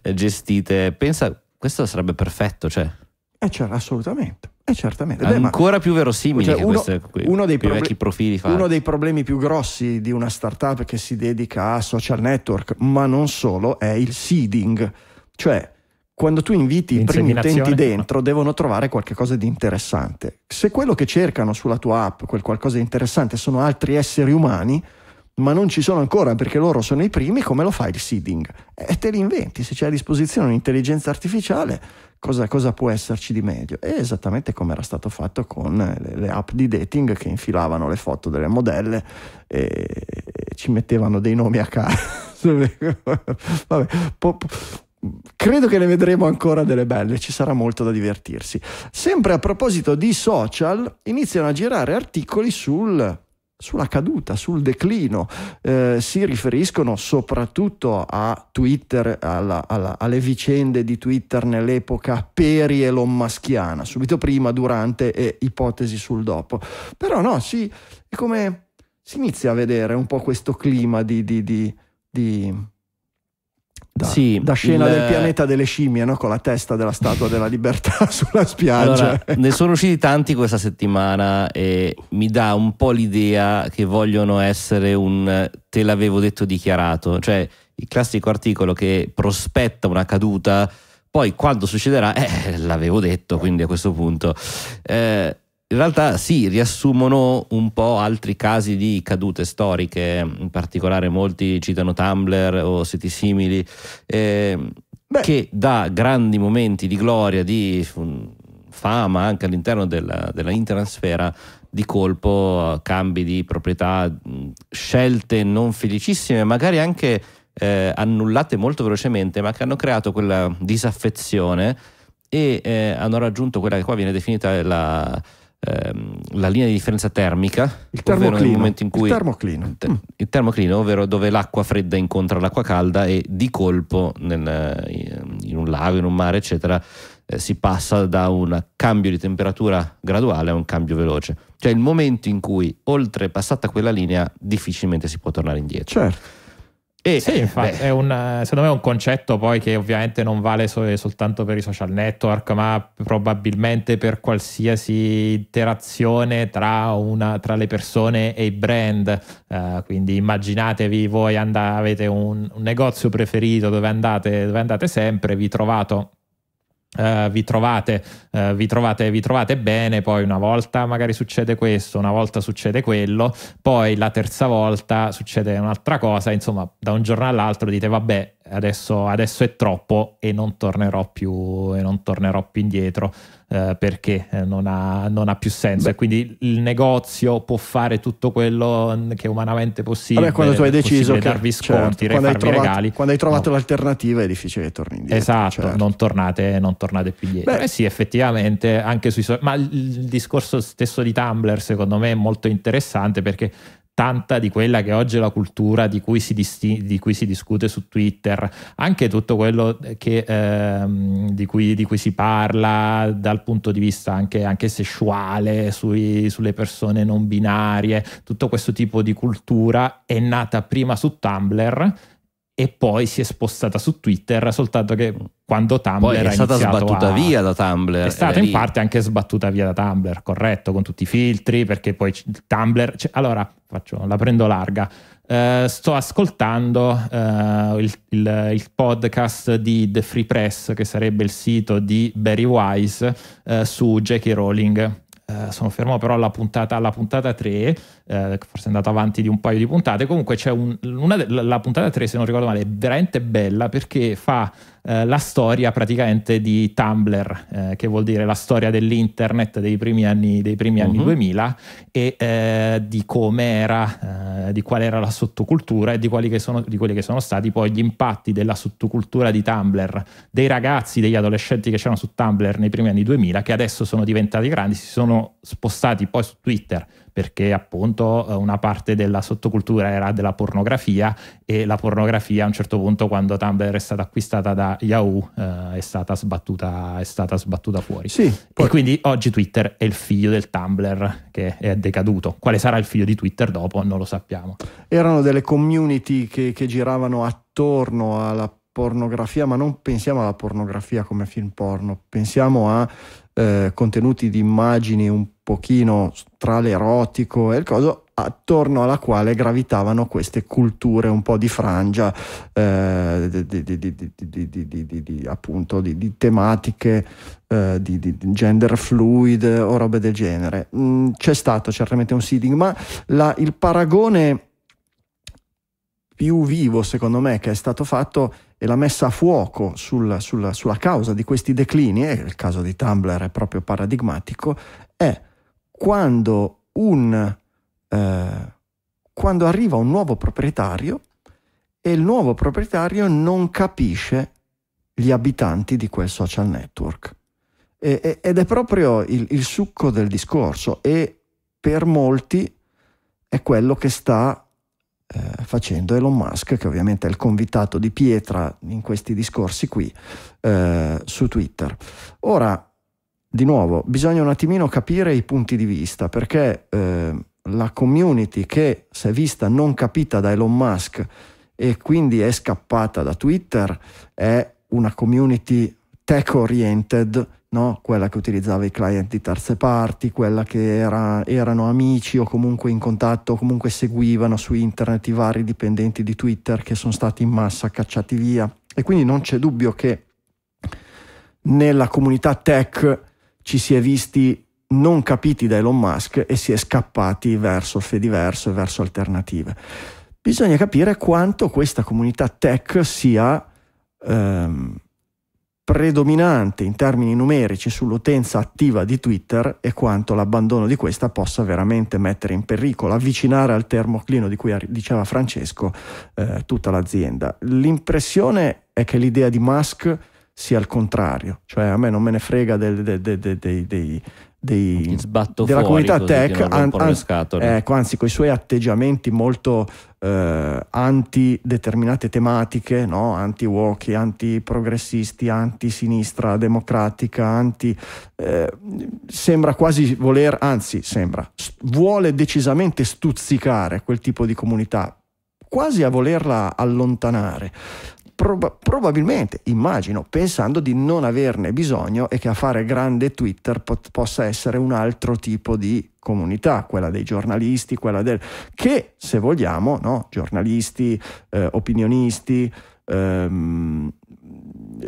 eh, gestite. Pensa questo sarebbe perfetto, cioè. Eh, certo, assolutamente. Eh, certamente. Beh, Ancora ma, più verosimile cioè, che uno, uno dei, proble- uno dei problemi più grossi di una startup che si dedica a social network, ma non solo, è il seeding. Cioè, quando tu inviti i primi utenti dentro, devono trovare qualcosa di interessante. Se quello che cercano sulla tua app, quel qualcosa di interessante, sono altri esseri umani, ma non ci sono ancora perché loro sono i primi, come lo fa il seeding? E te li inventi, se c'è a disposizione un'intelligenza artificiale, cosa, cosa può esserci di meglio? È esattamente come era stato fatto con le, le, app di dating che infilavano le foto delle modelle e, e ci mettevano dei nomi a caso. Vabbè, po- credo che ne vedremo ancora delle belle, ci sarà molto da divertirsi. Sempre a proposito di social, iniziano a girare articoli sul sulla caduta, sul declino. Eh, si riferiscono soprattutto a Twitter, alla, alla, alle vicende di Twitter nell'epoca peri-Elon Muschiana, subito prima, durante e ipotesi sul dopo. Però no, si, è come, si inizia a vedere un po' questo clima di, di, di, di da, sì, da scena il... del pianeta delle scimmie, no? con la testa della Statua della Libertà sulla spiaggia. Allora, ne sono usciti tanti questa settimana e mi dà un po' l'idea che vogliono essere un te l'avevo detto dichiarato, cioè il classico articolo che prospetta una caduta, poi quando succederà, eh, l'avevo detto, quindi a questo punto. Eh, in realtà sì, riassumono un po' altri casi di cadute storiche, in particolare molti citano Tumblr o siti simili, eh, che da grandi momenti di gloria, di mm, fama anche all'interno della, della internasfera, di colpo eh, cambi di proprietà, mm, scelte non felicissime, magari anche eh, annullate molto velocemente, ma che hanno creato quella disaffezione e eh, hanno raggiunto quella che qua viene definita la ehm, la linea di differenza termica, il termoclino, il, cui, il, termoclino. Il, te, mm. il termoclino, ovvero dove l'acqua fredda incontra l'acqua calda e di colpo nel, in un lago, in un mare, eccetera, eh, si passa da un cambio di temperatura graduale a un cambio veloce. Cioè il momento in cui oltrepassata quella linea difficilmente si può tornare indietro. Certo. E, eh, sì, eh, infatti, è un, secondo me è un concetto poi che ovviamente non vale sol- eh, soltanto per i social network, ma probabilmente per qualsiasi interazione tra, una, tra le persone e i brand. Uh, quindi immaginatevi voi and- avete un, un negozio preferito dove andate, dove andate sempre, vi trovate Uh, vi, trovate, uh, vi, trovate, vi, trovate, bene, poi una volta magari succede questo, una volta succede quello, poi la terza volta succede un'altra cosa, insomma da un giorno all'altro dite vabbè adesso, adesso è troppo e non tornerò più, e non tornerò più indietro. Eh, perché eh, non ha, non ha, più senso Beh. e quindi il negozio può fare tutto quello mm, che è umanamente possibile. Vabbè, quando tu hai deciso che darvi certo, sconti, certo, quando, hai trovato, regali, quando hai trovato no. l'alternativa è difficile che torni indietro. Esatto, certo. non, tornate, non tornate più indietro. Beh, eh sì, effettivamente anche sui social, ma il discorso stesso di Tumblr secondo me è molto interessante perché tanta di quella che oggi è la cultura di cui si, disti- di cui si discute su Twitter, anche tutto quello che, ehm, di, cui, di, cui, si parla dal punto di vista anche, anche sessuale, sui, sulle persone non binarie, tutto questo tipo di cultura è nata prima su Tumblr e poi si è spostata su Twitter, soltanto che quando Tumblr poi è stata sbattuta a... via da Tumblr. È stata in lì. parte anche sbattuta via da Tumblr, corretto, con tutti i filtri, perché poi Tumblr... Cioè, allora, faccio, la prendo larga. Uh, sto ascoltando uh, il, il, il, podcast di The Free Press, che sarebbe il sito di Barry Wise, uh, su Jackie Rowling. sono fermo però alla puntata, alla puntata 3 eh, forse è andato avanti di un paio di puntate. Comunque c'è un, una, la puntata 3, se non ricordo male, è veramente bella perché fa eh, la storia praticamente di Tumblr, eh, che vuol dire la storia dell'internet dei primi anni, dei primi mhm. uh-huh. 2000 e eh, di come era, eh, di qual era la sottocultura e di quali, sono, di quelli che sono stati poi gli impatti della sottocultura di Tumblr, dei ragazzi, degli adolescenti che c'erano su Tumblr nei primi anni 2000, che adesso sono diventati grandi, si sono spostati poi su Twitter perché appunto eh, una parte della sottocultura era della pornografia e la pornografia a un certo punto quando Tumblr è stata acquistata da Yahoo eh, è, stata sbattuta, è, stata sbattuta, fuori. Sì, poi... E quindi oggi Twitter è il figlio del Tumblr che è decaduto. Quale sarà il figlio di Twitter dopo non lo sappiamo. Erano delle community che, che giravano attorno alla pornografia, ma non pensiamo alla pornografia come film porno, pensiamo a contenuti di immagini un pochino tra l'erotico e il coso attorno alla quale gravitavano queste culture un po' di frangia, appunto di, tematiche di, gender fluid o robe del genere. c'è stato certamente un seeding, ma il paragone più vivo secondo me che è stato fatto e la messa a fuoco sul, sul, sulla causa di questi declini, e il caso di Tumblr è proprio paradigmatico, è quando, un, eh, quando arriva un nuovo proprietario e il nuovo proprietario non capisce gli abitanti di quel social network. E, e, ed è proprio il, il succo del discorso e per molti è quello che sta eh, facendo Elon Musk, che ovviamente è il convitato di pietra in questi discorsi qui eh, su Twitter. Ora, di nuovo, bisogna un attimino capire i punti di vista, perché eh, la community che si è vista non capita da Elon Musk e quindi è scappata da Twitter è una community tech oriented No? quella che utilizzava i client di terze parti, quella che era, erano amici o comunque in contatto, o comunque seguivano su internet i vari dipendenti di Twitter che sono stati in massa cacciati via. E quindi non c'è dubbio che nella comunità tech ci si è visti non capiti da Elon Musk e si è scappati verso Fediverso e verso alternative. Bisogna capire quanto questa comunità tech sia... Ehm, predominante in termini numerici sull'utenza attiva di Twitter e quanto l'abbandono di questa possa veramente mettere in pericolo, avvicinare al termoclino di cui diceva Francesco eh, tutta l'azienda. L'impressione è che l'idea di Musk sia il contrario, cioè a me non me ne frega dei, dei, dei, dei dei, della comunità tech, an, an, ecco, anzi con i suoi atteggiamenti molto eh, anti determinate tematiche, no? anti-woke, anti-progressisti, anti-sinistra democratica, anti, eh, sembra quasi voler, anzi sembra, vuole decisamente stuzzicare quel tipo di comunità quasi a volerla allontanare prob- probabilmente, immagino, pensando di non averne bisogno e che a fare grande Twitter pot- possa essere un altro tipo di comunità, quella dei giornalisti, quella del... che se vogliamo, no? giornalisti, eh, opinionisti, ehm,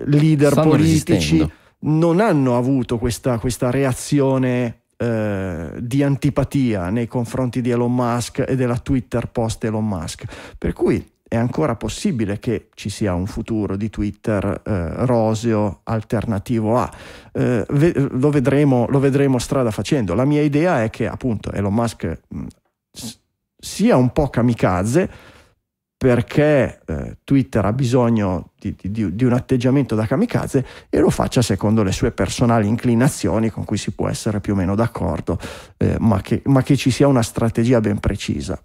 leader Stanno politici, resistendo. non hanno avuto questa, questa reazione eh, di antipatia nei confronti di Elon Musk e della Twitter post Elon Musk. Per cui è ancora possibile che ci sia un futuro di Twitter eh, roseo alternativo a. Eh, ve- lo, vedremo, lo, vedremo, strada facendo. La mia idea è che appunto Elon Musk mh, mm, s- sia un po' kamikaze perché eh, Twitter ha bisogno di, di, di, un atteggiamento da kamikaze e lo faccia secondo le sue personali inclinazioni con cui si può essere più o meno d'accordo, eh, ma che, ma che ci sia una strategia ben precisa.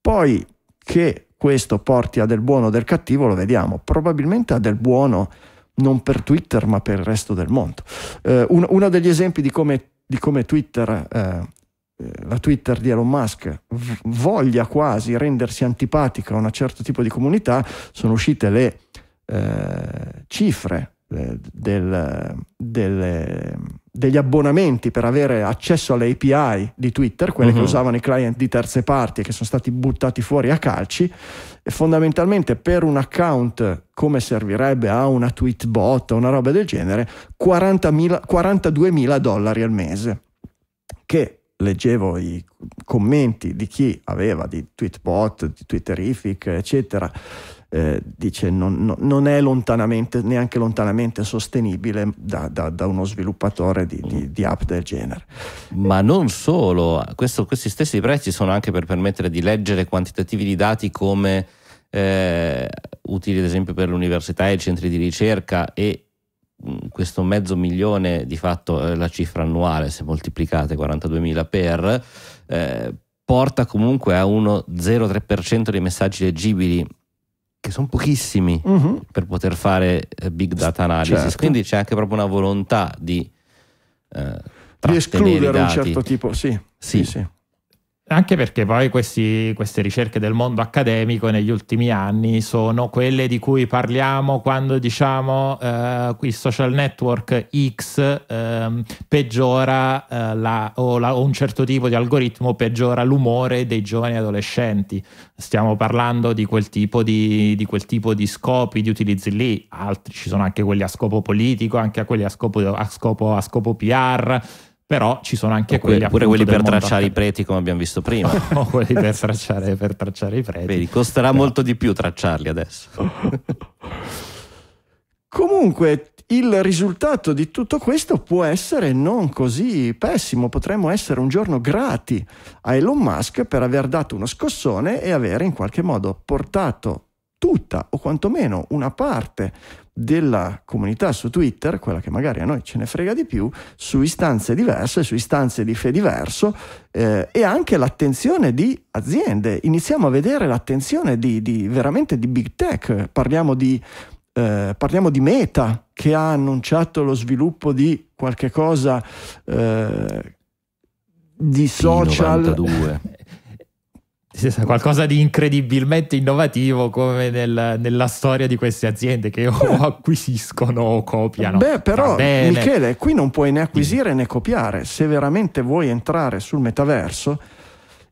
Poi che questo porti a del buono o del cattivo lo vediamo, probabilmente a del buono non per Twitter ma per il resto del mondo. Eh, un, uno degli esempi di come, di come Twitter, eh, eh la Twitter di Elon Musk voglia quasi rendersi antipatica a un certo tipo di comunità sono uscite le eh, cifre del, delle, degli abbonamenti per avere accesso alle API di Twitter, quelle uh-huh. che mhm. usavano i client di terze parti e che sono stati buttati fuori a calci, e fondamentalmente per un account come servirebbe a una tweet bot o una roba del genere, 40.000, 42.000 dollari al mese, che leggevo i commenti di chi aveva di tweet bot, di twitterific, eccetera eh, dice non, no, non, è lontanamente, neanche lontanamente sostenibile da, da, da uno sviluppatore di, di, di, app del genere. Ma non solo, questo, questi stessi prezzi sono anche per permettere di leggere quantitativi di dati come eh, utili ad esempio per le università e i centri di ricerca e mm, questo mezzo milione di fatto è la cifra annuale se moltiplicate 42.000 per eh, porta comunque a uno 0,3% dei messaggi leggibili che sono pochissimi mm-hmm. per poter fare eh, big data analysis. Certo. Quindi c'è anche proprio una volontà di, eh, di escludere un certo tipo, sì. sì. sì, sì. Anche perché poi questi, queste ricerche del mondo accademico negli ultimi anni sono quelle di cui parliamo quando diciamo eh, il social network X eh, peggiora eh, la, o, la, un certo tipo di algoritmo peggiora l'umore dei giovani adolescenti. Stiamo parlando di quel tipo di, di, quel tipo di scopi, di utilizzi lì. Altri ci sono anche quelli a scopo politico, anche quelli a scopo, a scopo, a scopo PR però ci sono anche quelli, quelli pure quelli per mondo... tracciare i preti come abbiamo visto prima o quelli per tracciare, per tracciare i preti Vedi, costerà però... molto di più tracciarli adesso comunque il risultato di tutto questo può essere non così pessimo, potremmo essere un giorno grati a Elon Musk per aver dato uno scossone e avere in qualche modo portato tutta o quantomeno una parte della comunità su Twitter, quella che magari a noi ce ne frega di più, su istanze diverse, su istanze di fe diverso eh, e anche l'attenzione di aziende. Iniziamo a vedere l'attenzione di, di veramente di big tech, parliamo di, eh, parliamo di Meta che ha annunciato lo sviluppo di qualche cosa eh, di social. qualcosa di incredibilmente innovativo come nel, nella storia di queste aziende che o eh. acquisiscono o copiano. Beh, però Michele, qui non puoi né acquisire né copiare. Se veramente vuoi entrare sul metaverso,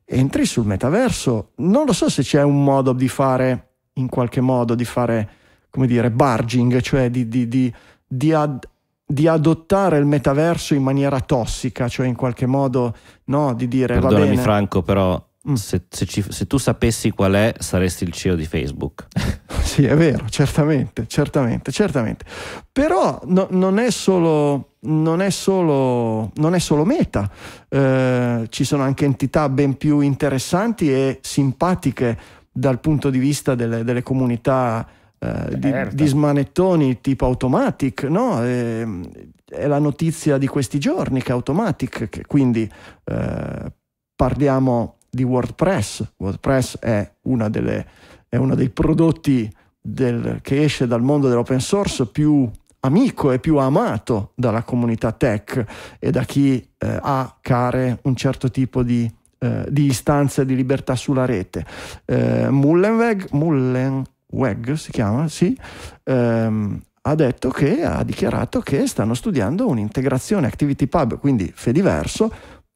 entri sul metaverso. Non lo so se c'è un modo di fare, in qualche modo, di fare, come dire, barging, cioè di, di, di, di ad di adottare il metaverso in maniera tossica, cioè in qualche modo no, di dire... Perdonami va bene. Franco, però Mm. Se, se, ci, se, tu sapessi qual è, saresti il CEO di Facebook. sì, è vero, certamente, certamente, certamente. Però no, non, è solo, non, è solo, non, è solo, meta, eh, ci sono anche entità ben più interessanti e simpatiche dal punto di vista delle, delle comunità eh, eh di, certo. di, smanettoni tipo Automatic, no? E, ehm, è la notizia di questi giorni che Automatic, che quindi eh, parliamo di WordPress. WordPress è, delle, è uno dei prodotti del, che esce dal mondo dell'open source più amico e più amato dalla comunità tech e da chi eh, ha care un certo tipo di, eh, di istanze di libertà sulla rete. Eh, Mullenweg, Mullenweg si chiama, sì, ehm, ha detto che ha dichiarato che stanno studiando un'integrazione ActivityPub, quindi Fediverso,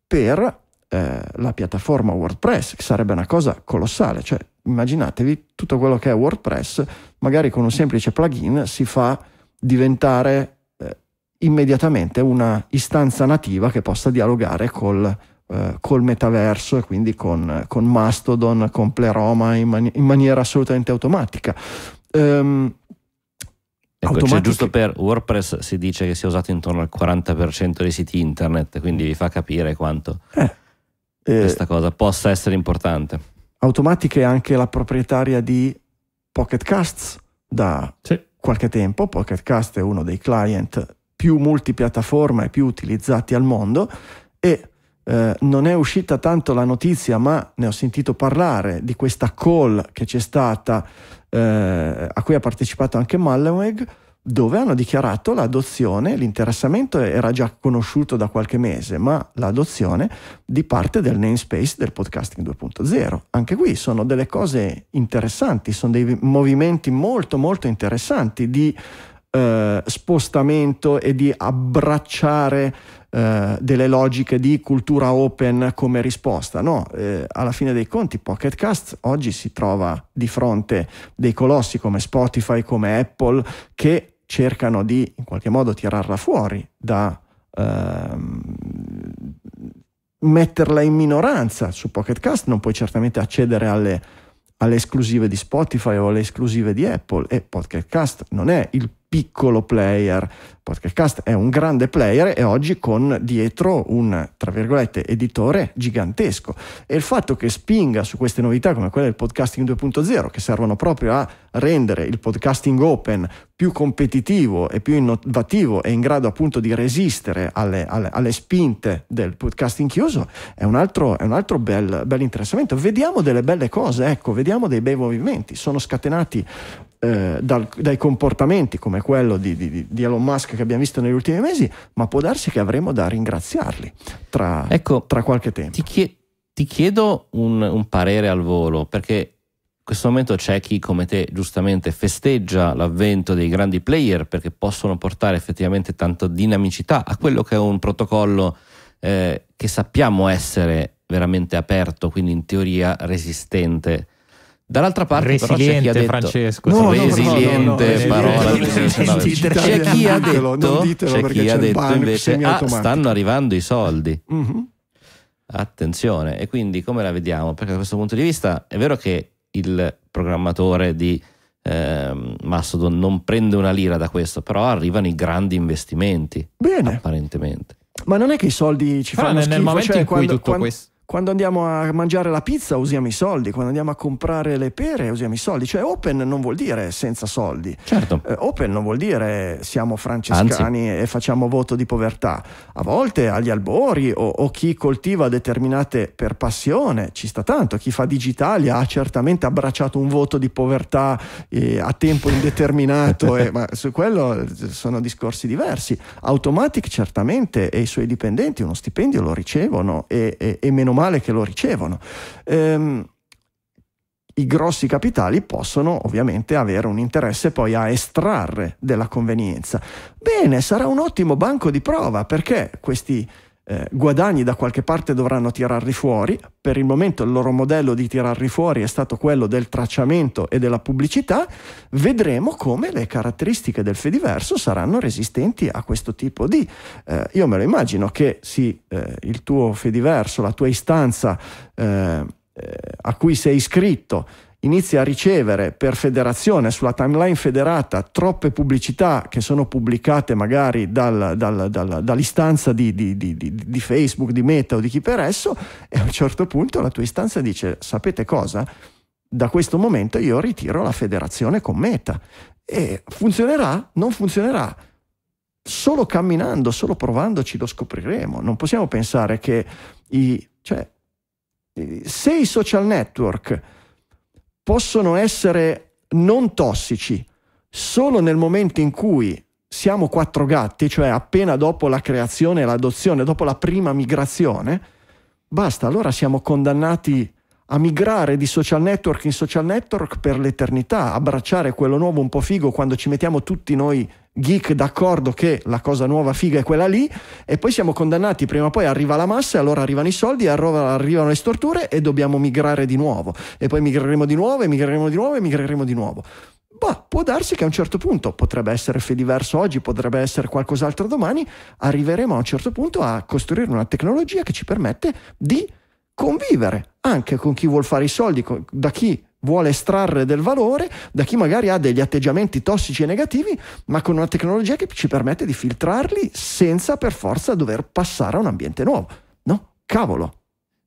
per eh, la piattaforma WordPress, che sarebbe una cosa colossale, cioè immaginatevi tutto quello che è WordPress, magari con un semplice plugin si fa diventare eh, immediatamente una istanza nativa che possa dialogare col, eh, col metaverso e quindi con, con, Mastodon, con Pleroma in, mani- in maniera assolutamente automatica. Um, Ecco, cioè giusto per WordPress si dice che sia usato intorno al 40% dei siti internet, quindi vi fa capire quanto. Eh, eh, questa cosa possa essere importante. Automatic è anche la proprietaria di Pocket Casts da sì. qualche tempo. Pocket Cast è uno dei client più multipiattaforma e più utilizzati al mondo e eh, non è uscita tanto la notizia, ma ne ho sentito parlare di questa call che c'è stata eh, a cui ha partecipato anche Malleweg dove hanno dichiarato l'adozione, l'interessamento era già conosciuto da qualche mese, ma l'adozione di parte del namespace del podcasting 2.0. Anche qui sono delle cose interessanti, sono dei movimenti molto molto interessanti di eh, spostamento e di abbracciare eh, delle logiche di cultura open come risposta. No, eh, alla fine dei conti Pocket Cast oggi si trova di fronte dei colossi come Spotify, come Apple, che cercano di in qualche modo tirarla fuori da... Ehm, metterla in minoranza su Pocket Cast non puoi certamente accedere alle, alle esclusive di Spotify o alle esclusive di Apple e Podcast Cast non è il piccolo player. Podcast è un grande player e oggi con dietro un, tra virgolette, editore gigantesco. E il fatto che spinga su queste novità come quella del podcasting 2.0, che servono proprio a rendere il podcasting open più competitivo e più innovativo e in grado appunto di resistere alle, alle, alle spinte del podcasting chiuso, è un altro, è un altro bel, bel interessamento. Vediamo delle belle cose, ecco, vediamo dei bei movimenti. Sono scatenati eh, dal, dai comportamenti come quello di, di, di, Elon Musk che abbiamo visto negli ultimi mesi, ma può darsi che avremo da ringraziarli tra, ecco, tra qualche tempo. Ti, chie- ti chiedo un, un parere al volo, perché in questo momento c'è chi, come te, giustamente festeggia l'avvento dei grandi player perché possono portare effettivamente tanta dinamicità a quello che è un protocollo eh, che sappiamo essere veramente aperto, quindi in teoria resistente Dall'altra parte resiliente, però c'è chi ha detto Francesco, no, resiliente, no, no, no, parola resiliente. C'è chi ha detto, non ditelo c'è chi ha detto invece ah, stanno arrivando i soldi. Mm-hmm. Attenzione, e quindi come la vediamo? Perché da questo punto di vista è vero che il programmatore di eh, Mastodon non prende una lira da questo, però arrivano i grandi investimenti. Bene. Apparentemente. Ma non è che i soldi ci però fanno nel schifo, momento cioè in cui quando, tutto quando... questo quando andiamo a mangiare la pizza usiamo i soldi, quando andiamo a comprare le pere usiamo i soldi, cioè open non vuol dire senza soldi. Certo. Eh, open non vuol dire siamo francescani Anzi. e facciamo voto di povertà. A volte agli albori o, o, chi coltiva determinate per passione ci sta tanto, chi fa digitali ha certamente abbracciato un voto di povertà eh, a tempo indeterminato, e, ma su quello sono discorsi diversi. Automatic certamente e i suoi dipendenti uno stipendio lo ricevono e, e, e meno male che lo ricevono. Ehm, i grossi capitali possono ovviamente avere un interesse poi a estrarre della convenienza. Bene, sarà un ottimo banco di prova perché questi eh, guadagni da qualche parte dovranno tirarli fuori, per il momento il loro modello di tirarli fuori è stato quello del tracciamento e della pubblicità, vedremo come le caratteristiche del Fediverso saranno resistenti a questo tipo di... Eh, io me lo immagino che sì, eh, il tuo Fediverso, la tua istanza eh, eh, a cui sei iscritto, inizia a ricevere per federazione, sulla timeline federata, troppe pubblicità che sono pubblicate magari dal, dal, dal, dall'istanza di, di, di, di, Facebook, di Meta o di chi per esso, e a un certo punto la tua istanza dice, sapete cosa? Da questo momento io ritiro la federazione con Meta. E funzionerà? Non funzionerà? Solo camminando, solo provandoci lo scopriremo. Non possiamo pensare che i... Cioè, se i social network possono essere non tossici solo nel momento in cui siamo quattro gatti, cioè appena dopo la creazione e l'adozione, dopo la prima migrazione, basta, allora siamo condannati a migrare di social network in social network per l'eternità, abbracciare quello nuovo un po' figo quando ci mettiamo tutti noi geek d'accordo che la cosa nuova figa è quella lì e poi siamo condannati prima o poi arriva la massa e allora arrivano i soldi allora arrivano le storture e dobbiamo migrare di nuovo e poi migreremo di nuovo e migreremo di nuovo e migreremo di nuovo bah, può darsi che a un certo punto potrebbe essere diverso oggi potrebbe essere qualcos'altro domani arriveremo a un certo punto a costruire una tecnologia che ci permette di convivere anche con chi vuole fare i soldi da chi vuole estrarre del valore da chi magari ha degli atteggiamenti tossici e negativi, ma con una tecnologia che ci permette di filtrarli senza per forza dover passare a un ambiente nuovo. No, cavolo.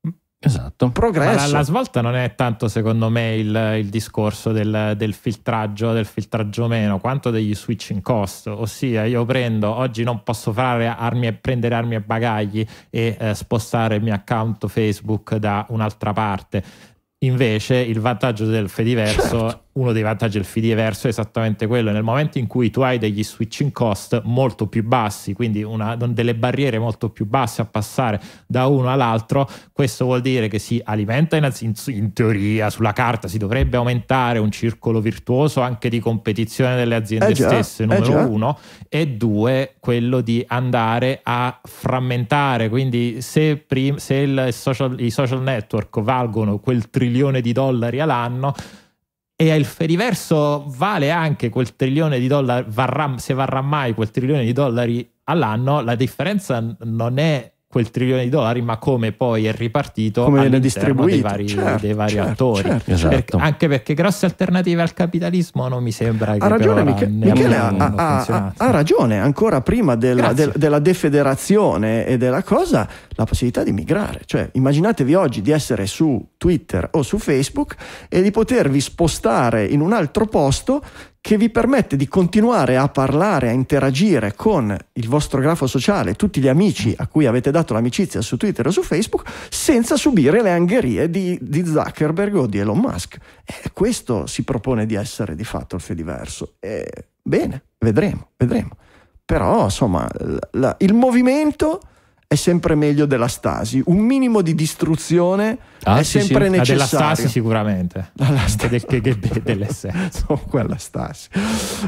Mm, esatto. Progresso. La, la, svolta non è tanto, secondo me, il, il discorso del, del, filtraggio, del filtraggio meno, quanto degli switching cost. Ossia, io prendo oggi non posso fare armi, prendere armi e bagagli e eh, spostare il mio account Facebook da un'altra parte. Invece il vantaggio del Fediverso, certo. uno dei vantaggi del Fediverso è esattamente quello, nel momento in cui tu hai degli switching cost molto più bassi, quindi una, delle barriere molto più basse a passare da uno all'altro, questo vuol dire che si alimenta in, in, teoria, sulla carta si dovrebbe aumentare un circolo virtuoso anche di competizione delle aziende eh già, stesse, eh numero eh uno, e due, quello di andare a frammentare, quindi se, prim, se il social, i social network valgono quel trilione, trilione di dollari all'anno e il feriverso vale anche quel trilione di dollari, varrà, se varrà mai quel trilione di dollari all'anno, la differenza non è quel trilione di dollari, ma come poi è ripartito come viene distribuito dei vari, certo, dei vari certo, attori. Certo. Esatto. Per, anche perché grosse alternative al capitalismo non mi sembra che ha ragione, Mich- Michele ha, ha, ha, ha, ragione, ancora prima della, de, della, defederazione e della cosa, la possibilità di migrare. Cioè, immaginatevi oggi di essere su Twitter o su Facebook e di potervi spostare in un altro posto che vi permette di continuare a parlare, a interagire con il vostro grafo sociale, tutti gli amici a cui avete dato l'amicizia su Twitter o su Facebook, senza subire le angherie di, di Zuckerberg o di Elon Musk. E questo si propone di essere di fatto il Fediverso. E bene, vedremo, vedremo. Però, insomma, la, la, il movimento è sempre meglio della Stasi. Un minimo di distruzione ah, è sì, sempre sì. Ah, necessario. Della Stasi sicuramente. Dalla Stasi. Del KGB, dell'SS. no, quella Stasi.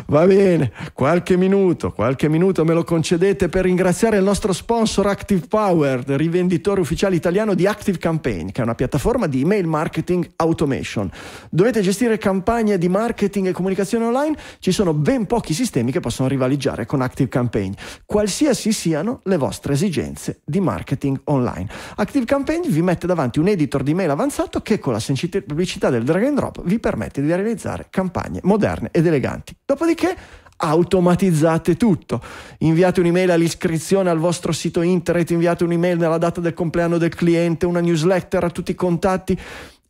Va bene, qualche minuto, qualche minuto me lo concedete per ringraziare il nostro sponsor Active Power, rivenditore ufficiale italiano di Active Campaign, che è una piattaforma di email marketing automation. Dovete gestire campagne di marketing e comunicazione online? Ci sono ben pochi sistemi che possono rivaleggiare con Active Campaign, qualsiasi siano le vostre esigenze esperienze di marketing online. ActiveCampaign vi mette davanti un editor di mail avanzato che con la semplicità del drag and drop vi permette di realizzare campagne moderne ed eleganti. Dopodiché automatizzate tutto. Inviate un'email all'iscrizione al vostro sito internet, inviate un'email nella data del compleanno del cliente, una newsletter a tutti i contatti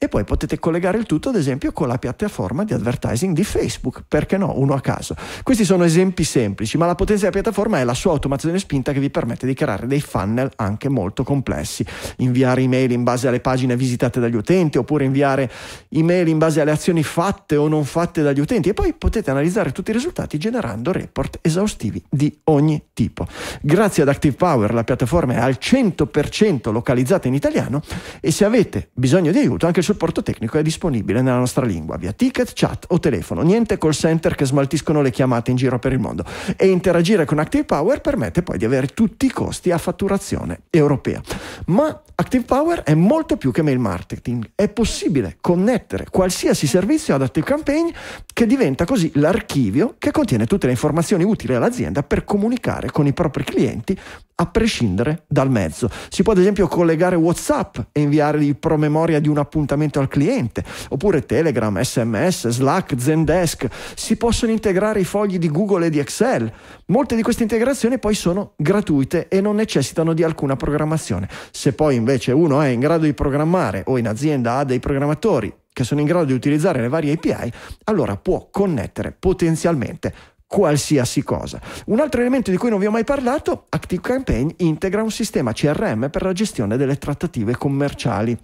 e poi potete collegare il tutto, ad esempio, con la piattaforma di advertising di Facebook, perché no, uno a caso. Questi sono esempi semplici, ma la potenza della piattaforma è la sua automazione spinta che vi permette di creare dei funnel anche molto complessi, inviare email in base alle pagine visitate dagli utenti, oppure inviare email in base alle azioni fatte o non fatte dagli utenti e poi potete analizzare tutti i risultati generando report esaustivi di ogni tipo. Grazie ad Active Power la piattaforma è al 100% localizzata in italiano e se avete bisogno di aiuto anche il supporto tecnico è disponibile nella nostra lingua via ticket, chat o telefono. Niente call center che smaltiscono le chiamate in giro per il mondo. E interagire con Active Power permette poi di avere tutti i costi a fatturazione europea. Ma Active Power è molto più che mail marketing. È possibile connettere qualsiasi servizio ad Active Campaign che diventa così l'archivio che contiene tutte le informazioni utili all'azienda per comunicare con i propri clienti a prescindere dal mezzo. Si può ad esempio collegare WhatsApp e inviare il promemoria di un appuntamento al cliente, oppure Telegram, SMS, Slack, Zendesk. Si possono integrare i fogli di Google e di Excel. Molte di queste integrazioni poi sono gratuite e non necessitano di alcuna programmazione. Se poi invece invece uno è in grado di programmare o in azienda ha dei programmatori che sono in grado di utilizzare le varie API, allora può connettere potenzialmente qualsiasi cosa. Un altro elemento di cui non vi ho mai parlato, ActiveCampaign integra un sistema CRM per la gestione delle trattative commerciali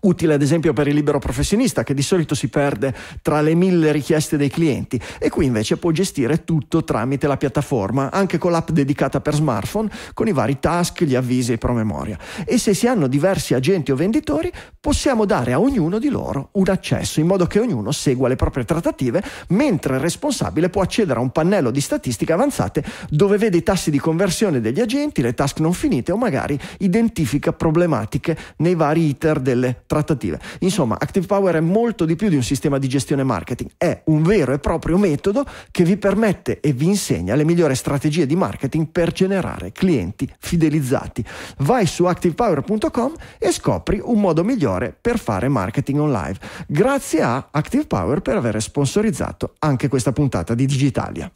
utile ad esempio per il libero professionista che di solito si perde tra le mille richieste dei clienti e qui invece può gestire tutto tramite la piattaforma anche con l'app dedicata per smartphone con i vari task, gli avvisi e promemoria e se si hanno diversi agenti o venditori possiamo dare a ognuno di loro un accesso in modo che ognuno segua le proprie trattative mentre il responsabile può accedere a un pannello di statistiche avanzate dove vede i tassi di conversione degli agenti, le task non finite o magari identifica problematiche nei vari iter delle trattative. Insomma, Active Power è molto di più di un sistema di gestione marketing, è un vero e proprio metodo che vi permette e vi insegna le migliori strategie di marketing per generare clienti fidelizzati. Vai su activepower.com e scopri un modo migliore per fare marketing online. Grazie a Active Power per aver sponsorizzato anche questa puntata di Digitalia.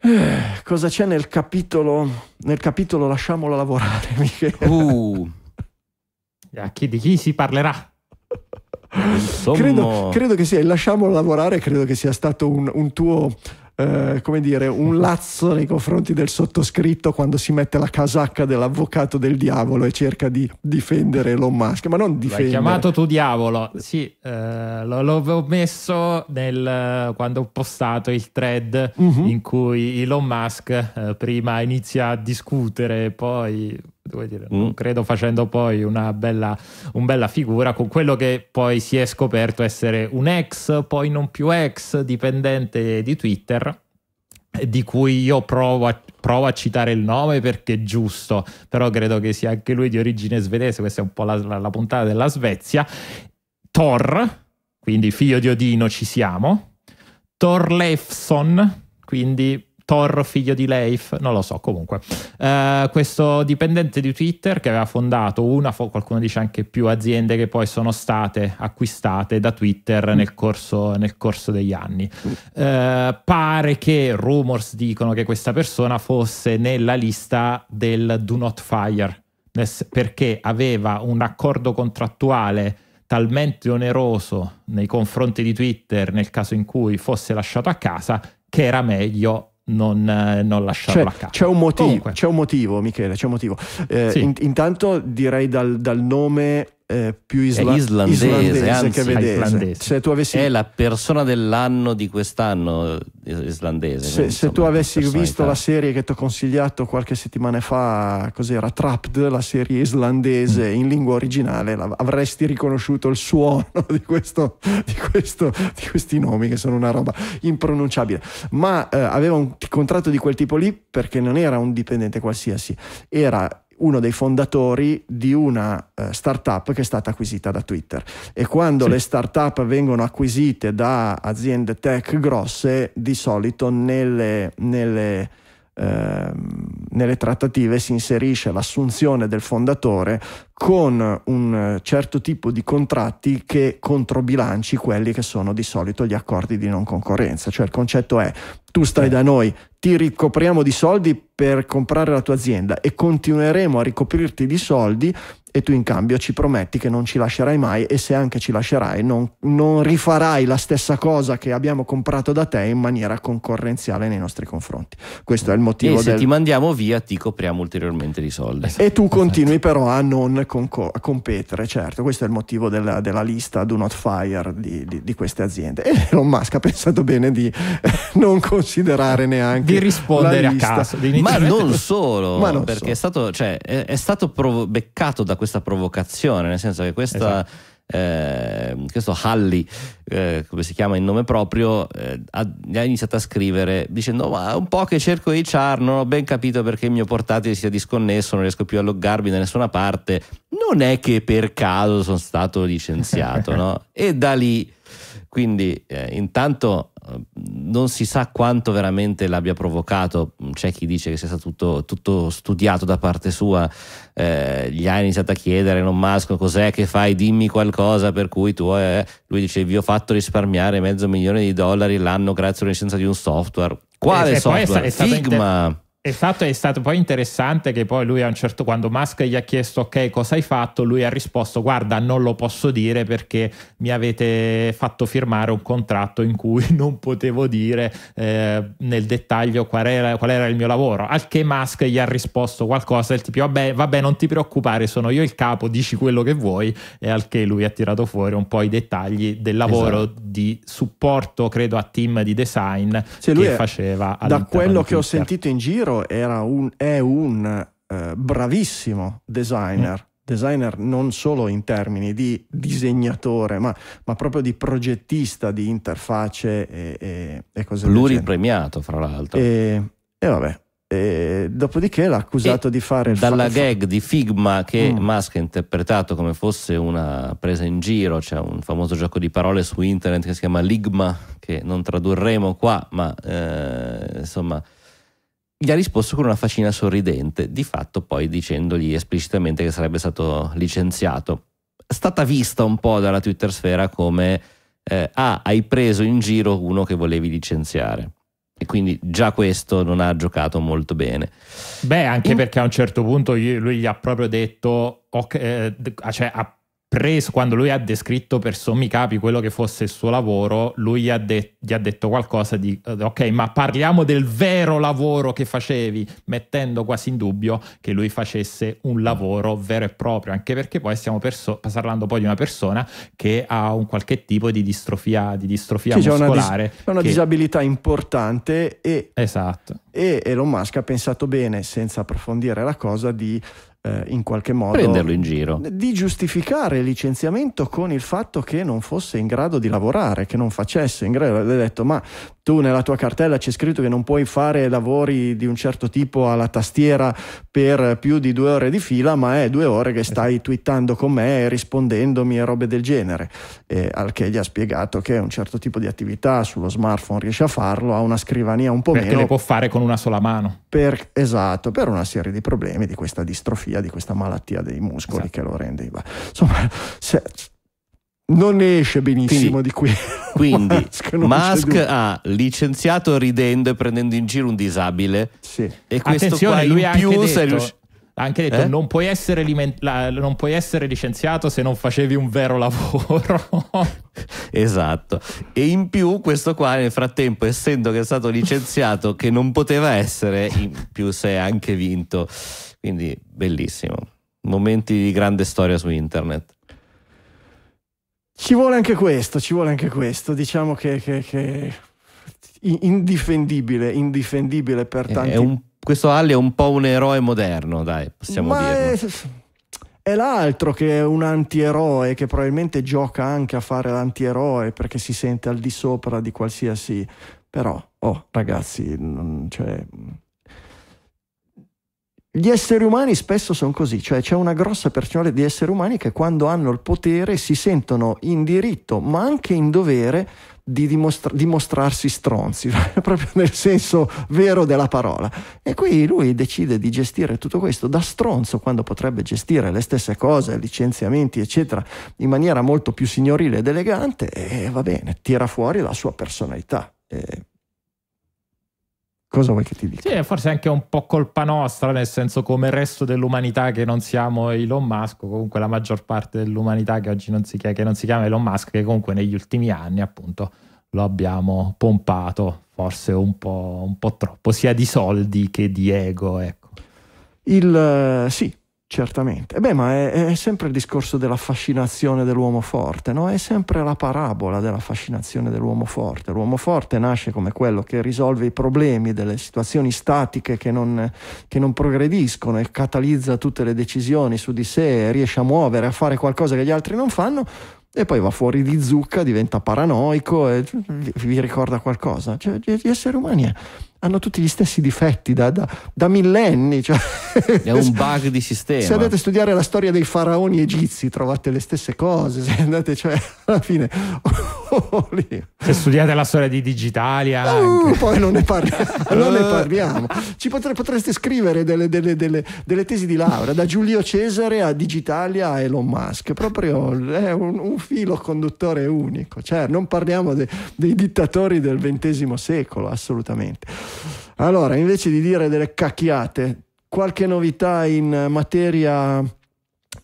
Eh, cosa c'è nel capitolo? Nel capitolo lasciamolo lavorare, Michele. Uh, chi, di chi si parlerà? Credo, credo, che sia, lasciamolo lavorare, credo che sia stato un, un tuo eh, come dire, un lazzo nei confronti del sottoscritto quando si mette la casacca dell'avvocato del diavolo e cerca di difendere Elon Musk, ma non difendere. L'hai chiamato tu diavolo, sì, eh, lo, l'avevo messo nel, eh, quando ho postato il thread uh-huh. in cui Elon Musk eh, prima inizia a discutere, poi dire, mm. credo facendo poi una bella, un bella, figura con quello che poi si è scoperto essere un ex, poi non più ex dipendente di Twitter, di cui io provo a, provo a citare il nome perché è giusto, però credo che sia anche lui di origine svedese, questa è un po' la, la, la puntata della Svezia, Thor, quindi figlio di Odino ci siamo, Thor Thorleifson, quindi Torro figlio di Leif, non lo so comunque. Eh, questo dipendente di Twitter che aveva fondato una, qualcuno dice anche più aziende che poi sono state acquistate da Twitter mm. nel corso, nel corso degli anni. Eh, pare che rumors dicono che questa persona fosse nella lista del do not fire perché aveva un accordo contrattuale talmente oneroso nei confronti di Twitter nel caso in cui fosse lasciato a casa che era meglio non, eh, non lasciarlo cioè, a casa. C'è un, motivo, c'è un motivo, Michele, c'è un motivo. Eh, sì. in, intanto direi dal, dal nome più isla- islandese, islandese, anzi, che vedese. Se tu avessi... È la persona dell'anno di quest'anno islandese. Se, quindi, se insomma, tu avessi visto la serie che ti ho consigliato qualche settimana fa, cos'era Trapped, la serie islandese mm. in lingua originale, la, avresti riconosciuto il suono di, questo, di, questo, di, questi nomi che sono una roba impronunciabile. Ma eh, aveva un contratto di quel tipo lì perché non era un dipendente qualsiasi, era uno dei fondatori di una eh, startup che è stata acquisita da Twitter. E quando sì. le startup vengono acquisite da aziende tech grosse, di solito nelle, nelle Ehm, nelle trattative si inserisce l'assunzione del fondatore con un certo tipo di contratti che controbilanci quelli che sono di solito gli accordi di non concorrenza. Cioè il concetto è tu stai da noi, ti ricopriamo di soldi per comprare la tua azienda e continueremo a ricoprirti di soldi e tu in cambio ci prometti che non ci lascerai mai e se anche ci lascerai non, non rifarai la stessa cosa che abbiamo comprato da te in maniera concorrenziale nei nostri confronti. Questo è il motivo. E del... se ti mandiamo via ti copriamo ulteriormente di soldi. e tu esatto. continui però a non conco- a competere, certo, questo è il motivo della, della lista do not fire di, di, di, queste aziende. E Elon Musk ha pensato bene di non considerare neanche... Di rispondere a caso. Di ma non solo, ma non perché so. è stato, cioè, è, è stato prov- beccato da questo questa provocazione, nel senso che questa... Esatto. Eh, questo Halli, eh, come si chiama in nome proprio, eh, ha, ha, iniziato a scrivere dicendo ma un po' che cerco HR, non ho ben capito perché il mio portatile sia disconnesso, non riesco più a loggarmi da nessuna parte, non è che per caso sono stato licenziato, no? E da lì quindi eh, intanto eh, non si sa quanto veramente l'abbia provocato, c'è chi dice che sia stato tutto, tutto studiato da parte sua, eh, gli ha iniziato a chiedere non Musk cos'è che fai, dimmi qualcosa per cui tu, eh, lui dice vi ho fatto risparmiare mezzo milione di dollari l'anno grazie all'esistenza di un software, quale eh, eh software? È, è il fatto è stato poi interessante che poi lui a un certo quando Musk gli ha chiesto ok cosa hai fatto, lui ha risposto guarda non lo posso dire perché mi avete fatto firmare un contratto in cui non potevo dire eh, nel dettaglio qual era, qual era, il mio lavoro. Al che Musk gli ha risposto qualcosa del tipo vabbè, vabbè non ti preoccupare sono io il capo, dici quello che vuoi e al che lui ha tirato fuori un po' i dettagli del lavoro esatto. di supporto credo a team di design cioè, che faceva. Da quello che ho sentito in giro Piero un, è un eh, bravissimo designer. Mm. Designer non solo in termini di disegnatore, ma, ma proprio di progettista di interfacce e, e, e cose premiato, fra l'altro. E, e vabbè, e dopodiché l'ha accusato e di fare il dalla fa- gag di Figma che mm. Musk ha interpretato come fosse una presa in giro c'è cioè un famoso gioco di parole su internet che si chiama Ligma che non tradurremo qua ma eh, insomma gli ha risposto con una faccina sorridente, di fatto poi dicendogli esplicitamente che sarebbe stato licenziato. È stata vista un po' dalla Twitter sfera come eh, ah, hai preso in giro uno che volevi licenziare. E quindi già questo non ha giocato molto bene. Beh, anche in... perché a un certo punto lui gli ha proprio detto, okay, eh, cioè ha preso, quando lui ha descritto per sommi capi quello che fosse il suo lavoro, lui gli ha, de- gli ha, detto qualcosa di eh, ok, ma parliamo del vero lavoro che facevi, mettendo quasi in dubbio che lui facesse un lavoro vero e proprio, anche perché poi stiamo perso- parlando poi di una persona che ha un qualche tipo di distrofia, di distrofia sì, muscolare. Una, dis- una disabilità importante e... Esatto. E Elon Musk ha pensato bene, senza approfondire la cosa, di eh, in qualche modo prenderlo in giro di giustificare il licenziamento con il fatto che non fosse in grado di lavorare che non facesse in grado ha detto ma tu nella tua cartella c'è scritto che non puoi fare lavori di un certo tipo alla tastiera per più di due ore di fila, ma è due ore che stai esatto. twittando con me e rispondendomi e robe del genere. E al che gli ha spiegato che un certo tipo di attività sullo smartphone riesce a farlo, ha una scrivania un po' perché meno. Perché le può fare con una sola mano. Per, esatto, per una serie di problemi di questa distrofia, di questa malattia dei muscoli esatto. che lo rende. Insomma, se, non ne esce benissimo quindi, di qui. Quindi Musk, Musk ha licenziato ridendo e prendendo in giro un disabile. Sì. E questo Attenzione, qua lui in più detto, sei riuscito anche detto eh? non, puoi liment- non, puoi essere licenziato se non facevi un vero lavoro. esatto. E in più questo qua nel frattempo, essendo che è stato licenziato, che non poteva essere, in più si è anche vinto. Quindi bellissimo. Momenti di grande storia su internet. Ci vuole anche questo, ci vuole anche questo. Diciamo che, che, che indifendibile, indifendibile per tanti. Un, questo Ali è un po' un eroe moderno, dai, possiamo dire. È, l'altro che è un antieroe, che probabilmente gioca anche a fare l'antieroe perché si sente al di sopra di qualsiasi... Però, oh, ragazzi, non, cioè, gli esseri umani spesso sono così, cioè c'è una grossa percentuale di esseri umani che quando hanno il potere si sentono in diritto, ma anche in dovere di dimostra- dimostrarsi stronzi, proprio nel senso vero della parola. E qui lui decide di gestire tutto questo da stronzo quando potrebbe gestire le stesse cose, licenziamenti, eccetera, in maniera molto più signorile ed elegante e va bene, tira fuori la sua personalità. E Cosa vuoi che ti dica? Sì, forse anche un po' colpa nostra, nel senso come il resto dell'umanità che non siamo Elon Musk, o comunque la maggior parte dell'umanità che oggi non si, chiama, non si chiama Elon Musk, che comunque negli ultimi anni appunto lo abbiamo pompato forse un po', un po', troppo, sia di soldi che di ego. Ecco. Il, eh, sì, Certamente. beh, ma è, è, sempre il discorso della fascinazione dell'uomo forte, no? È sempre la parabola della fascinazione dell'uomo forte. L'uomo forte nasce come quello che risolve i problemi delle situazioni statiche che non, che non progrediscono e catalizza tutte le decisioni su di sé, riesce a muovere, a fare qualcosa che gli altri non fanno, e poi va fuori di zucca, diventa paranoico e vi ricorda qualcosa. Cioè, gli esseri umani È hanno tutti gli stessi difetti da, da, da millenni. Cioè, è un bug di sistema. Se andate a studiare la storia dei faraoni egizi trovate le stesse cose, se andate, cioè, alla fine... se studiate la storia di Digitalia... Uh, poi non ne, parliamo, non ne parliamo. Ci potre, potreste scrivere delle, delle, delle, delle, tesi di laurea, da Giulio Cesare a Digitalia a Elon Musk, proprio è un, un filo conduttore unico. Cioè, non parliamo de, dei dittatori del XX secolo, assolutamente. Allora, invece di dire delle cacchiate, qualche novità in materia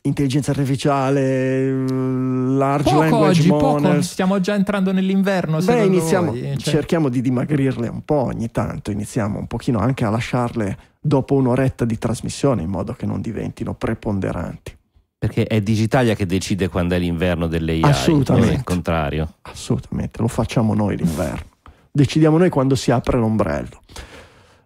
intelligenza artificiale, mm, large poco language oggi, poco. stiamo già entrando nell'inverno. Beh, iniziamo, voi, cioè... cerchiamo di dimagrirle un po' ogni tanto, iniziamo un pochino anche a lasciarle dopo un'oretta di trasmissione in modo che non diventino preponderanti. Perché è Digitalia che decide quando è l'inverno delle AI, Assolutamente. il contrario. Assolutamente, lo facciamo noi l'inverno decidiamo noi quando si apre l'ombrello.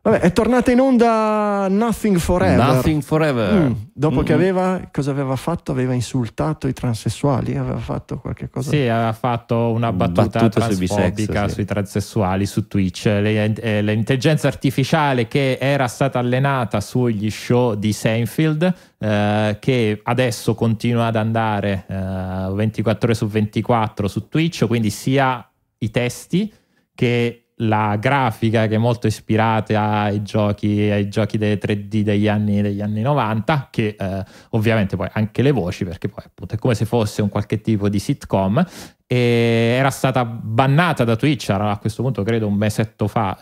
Vabbè, è tornata in onda Nothing Forever. Nothing Forever. Mm, dopo mm. che mm-hmm. aveva, cosa aveva fatto? Aveva insultato i transessuali, aveva fatto qualche cosa. Sì, aveva fatto una battuta, battuta transfobica sui, sì. sui transessuali su Twitch. Le, eh, l'intelligenza artificiale che era stata allenata sugli show di Seinfeld, eh, che adesso continua ad andare eh, 24 ore su 24 su Twitch, quindi sia i testi che la grafica che è molto ispirata ai giochi, ai giochi 3D degli anni, degli anni 90, che eh, ovviamente poi anche le voci, perché poi appunto è come se fosse un qualche tipo di sitcom era stata bannata da Twitch a questo punto credo un mesetto fa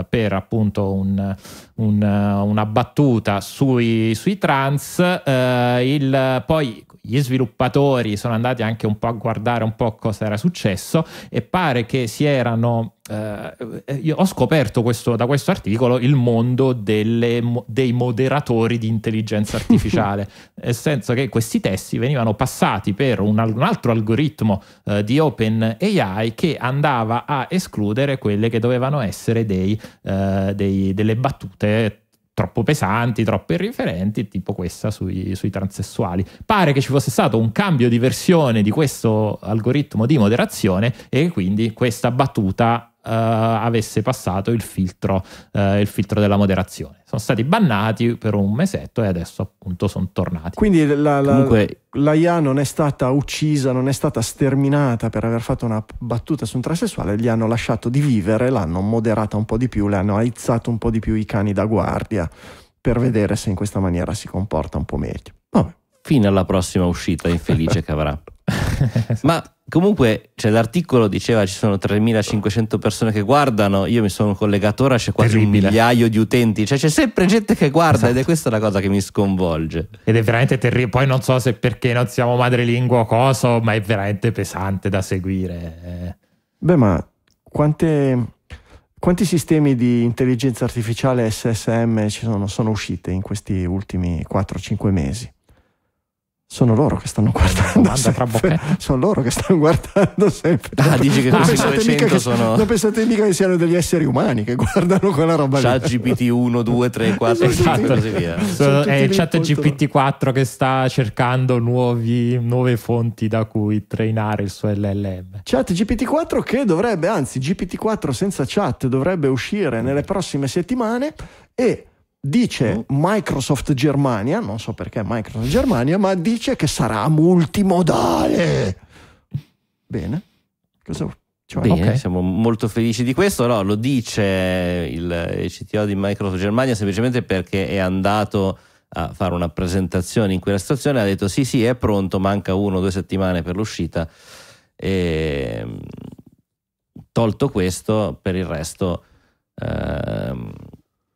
eh, per appunto un, un, una battuta sui, sui trans eh, il, poi gli sviluppatori sono andati anche un po' a guardare un po' cosa era successo e pare che si erano eh, ho scoperto questo, da questo articolo il mondo delle, dei moderatori di intelligenza artificiale nel senso che questi testi venivano passati per un, un altro algoritmo eh, di OpenAI che andava a escludere quelle che dovevano essere dei, eh, dei, delle battute troppo pesanti, troppo irriferenti, tipo questa sui, sui, transessuali. Pare che ci fosse stato un cambio di versione di questo algoritmo di moderazione e quindi questa battuta eh, avesse passato il filtro, eh, il filtro della moderazione. Sono stati bannati per un mesetto e adesso appunto sono tornati. Quindi la, Comunque, la IA non è stata uccisa, non è stata sterminata per aver fatto una battuta su un transessuale, gli hanno lasciato di vivere, l'hanno moderata un po' di più, le hanno aizzato un po' di più i cani da guardia per vedere se in questa maniera si comporta un po' meglio. Vabbè. Fino alla prossima uscita infelice che avrà. Ma Comunque, cioè, l'articolo diceva ci sono 3500 persone che guardano, io mi sono collegato ora, c'è quasi Terribile. un migliaio di utenti, cioè c'è sempre gente che guarda esatto. ed è questa la cosa che mi sconvolge. Ed è veramente terribile, poi non so se perché non siamo madrelingua o cosa, ma è veramente pesante da seguire. Eh. Beh, ma quante, quanti sistemi di intelligenza artificiale SSM ci sono, sono uscite in questi ultimi 4-5 mesi? Sono loro che stanno guardando. Sempre. Sono loro che stanno guardando sempre. Ah, non, dici che non, pensate mica che, sono... non pensate mica che siano degli esseri umani che guardano quella roba chat lì. Chat GPT 1, 2, 3, 4 e così esatto. via. Sono, è eh, chat GPT 4 che sta cercando nuovi, nuove fonti da cui trainare il suo LLM. Chat GPT 4 che dovrebbe, anzi, GPT 4 senza chat dovrebbe uscire nelle prossime settimane e dice mm. Microsoft Germania, non so perché Microsoft Germania, ma dice che sarà multimodale. Bene, cosa cioè, Bene, okay. siamo molto felici di questo. No, lo dice il CTO di Microsoft Germania semplicemente perché è andato a fare una presentazione in quella stazione. Ha detto: Sì, sì, è pronto, manca uno o due settimane per l'uscita. E mm, tolto questo, per il resto, ehm,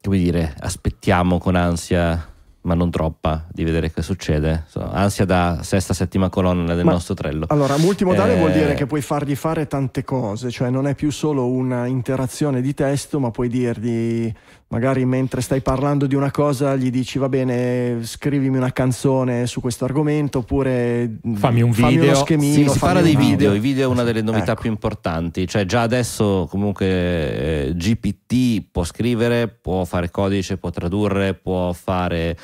come dire, aspettiamo con ansia, ma non troppa, di vedere che succede. So, ansia da sesta, settima colonna del ma, nostro trello. Allora, multimodale eh, vuol dire eh, che puoi fargli fare tante cose, cioè non è più solo una interazione di testo, ma puoi dirgli magari mentre stai parlando di una cosa gli dici va bene scrivimi una canzone su questo argomento oppure mm, fammi un video fammi uno schemino, sì, si parla dei video. video i video è una delle ecco. novità ecco. più importanti cioè già adesso comunque eh, GPT può scrivere può fare codice può tradurre può fare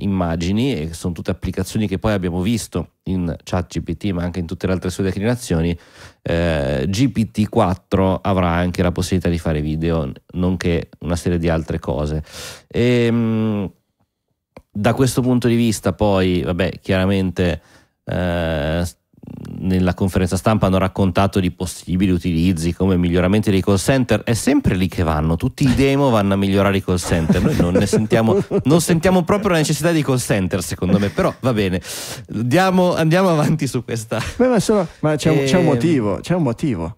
immagini e sono tutte applicazioni che poi abbiamo visto in ChatGPT ma anche in tutte le altre sue declinazioni eh, GPT-4 avrà anche la possibilità di fare video nonché una serie di altre cose e, ehm, mh, da questo punto di vista poi vabbè chiaramente eh, nella conferenza stampa hanno raccontato di possibili utilizzi come miglioramenti dei call center, è sempre lì che vanno, tutti i demo vanno a migliorare i call center, noi non ne sentiamo, non sentiamo proprio la necessità di call center secondo me, però va bene, andiamo, andiamo avanti su questa. Beh, ma, solo, ma c'è, e... un, c'è, un, ehm. motivo, c'è un motivo.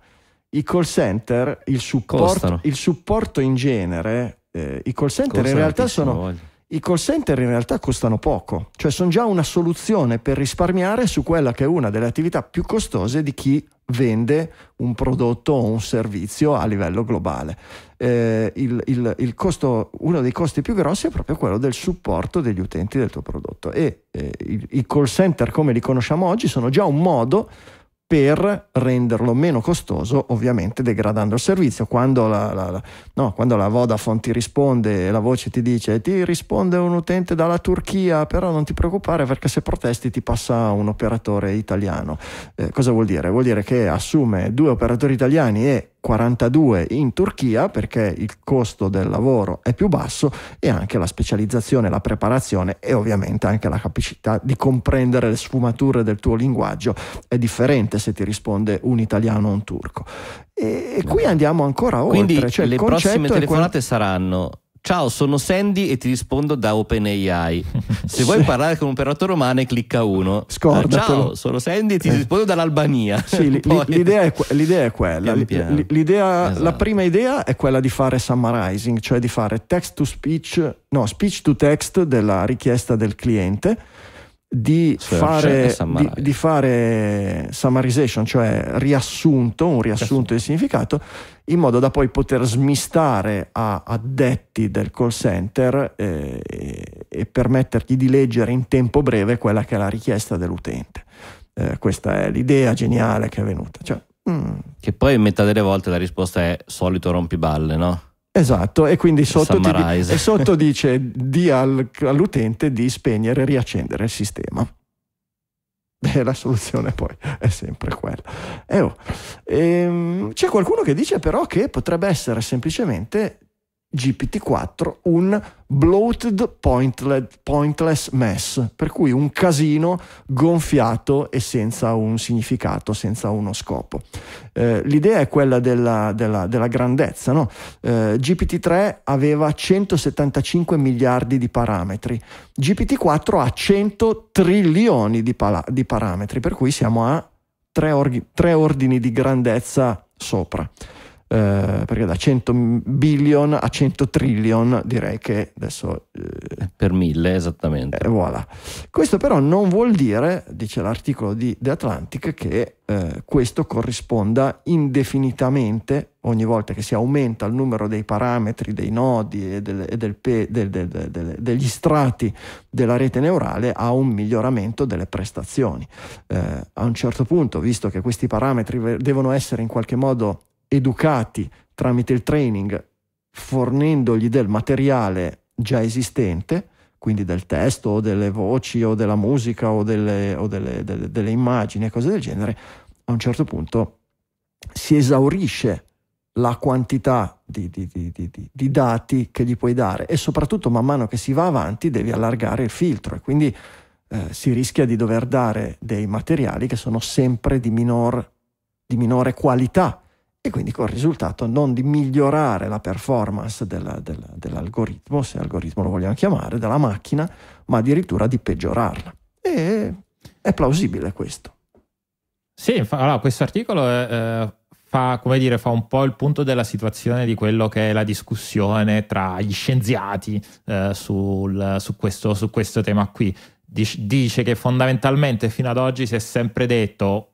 I call center, il supporto, il supporto in genere, eh, i call center Cosa in realtà sono... Voglio i call center in realtà costano poco, cioè sono già una soluzione per risparmiare su quella che è una delle attività più costose di chi vende un prodotto o un servizio a livello globale. Eh, il, il, il costo, uno dei costi più grossi è proprio quello del supporto degli utenti del tuo prodotto e eh, i, i call center come li conosciamo oggi sono già un modo per renderlo meno costoso, ovviamente degradando il servizio. Quando la, la, la, no, quando la, Vodafone ti risponde e la voce ti dice ti risponde un utente dalla Turchia, però non ti preoccupare perché se protesti ti passa un operatore italiano. Eh, cosa vuol dire? Vuol dire che assume due operatori italiani e 42 in Turchia perché il costo del lavoro è più basso e anche la specializzazione, la preparazione e ovviamente anche la capacità di comprendere le sfumature del tuo linguaggio è differente se ti risponde un italiano o un turco. E, qui andiamo ancora Quindi oltre. Quindi cioè, le prossime telefonate quel... saranno Ciao, sono Sandy e ti rispondo da OpenAI. Se vuoi sì. parlare con un operatore umano, eh, clicca 1. Eh, Scordatelo. Ciao, sono Sandy e ti eh. rispondo dall'Albania. Sì, Poi... l'idea, è, l'idea, è, quella. L'idea, esatto. La prima idea è quella di fare summarizing, cioè di fare text to speech, no, speech to text della richiesta del cliente di cioè, fare, cioè, di, di fare, summarization, cioè riassunto, un certo. riassunto del significato, in modo da poi poter smistare a addetti del call center eh, e permettergli di leggere in tempo breve quella che è la richiesta dell'utente. Eh, questa è l'idea geniale che è venuta. Cioè, mm. Che poi metà delle volte la risposta è solito rompiballe, no? Esatto, e quindi sotto, ti, e sotto dice di al, all'utente di spegnere e riaccendere il sistema. E eh, la soluzione poi è sempre quella. Eh oh, ehm, c'è qualcuno che dice però che potrebbe essere semplicemente GPT-4 un bloated pointless mess, per cui un casino gonfiato e senza un significato, senza uno scopo. Eh, l'idea è quella della, della, della grandezza. No? Eh, GPT-3 aveva 175 miliardi di parametri, GPT-4 ha 100 trilioni di, pala- di parametri, per cui siamo a tre, or- tre ordini di grandezza sopra. Eh, perché da 100 billion a 100 trillion direi che adesso... Eh, per mille esattamente. Eh, voilà. Questo però non vuol dire, dice l'articolo di The Atlantic, che eh, questo corrisponda indefinitamente ogni volta che si aumenta il numero dei parametri, dei nodi e, del, e del pe, del, degli strati della rete neurale a un miglioramento delle prestazioni. Eh, a un certo punto, visto che questi parametri devono essere in qualche modo educati tramite il training, fornendogli del materiale già esistente, quindi del testo o delle voci o della musica o delle, o delle, delle, delle immagini e cose del genere, a un certo punto si esaurisce la quantità di, di, di, di, dati che gli puoi dare e soprattutto man mano che si va avanti devi allargare il filtro e quindi eh, si rischia di dover dare dei materiali che sono sempre di, minor, minore qualità e quindi col risultato non di migliorare la performance della, della, dell'algoritmo, se algoritmo lo vogliamo chiamare, della macchina, ma addirittura di peggiorarla. E è plausibile questo. Sì, fa, allora, questo articolo eh, eh fa, dire, fa, un po' il punto della situazione di quello che è la discussione tra gli scienziati eh, sul, su, questo, su questo tema qui. Dice che fondamentalmente fino ad oggi si è sempre detto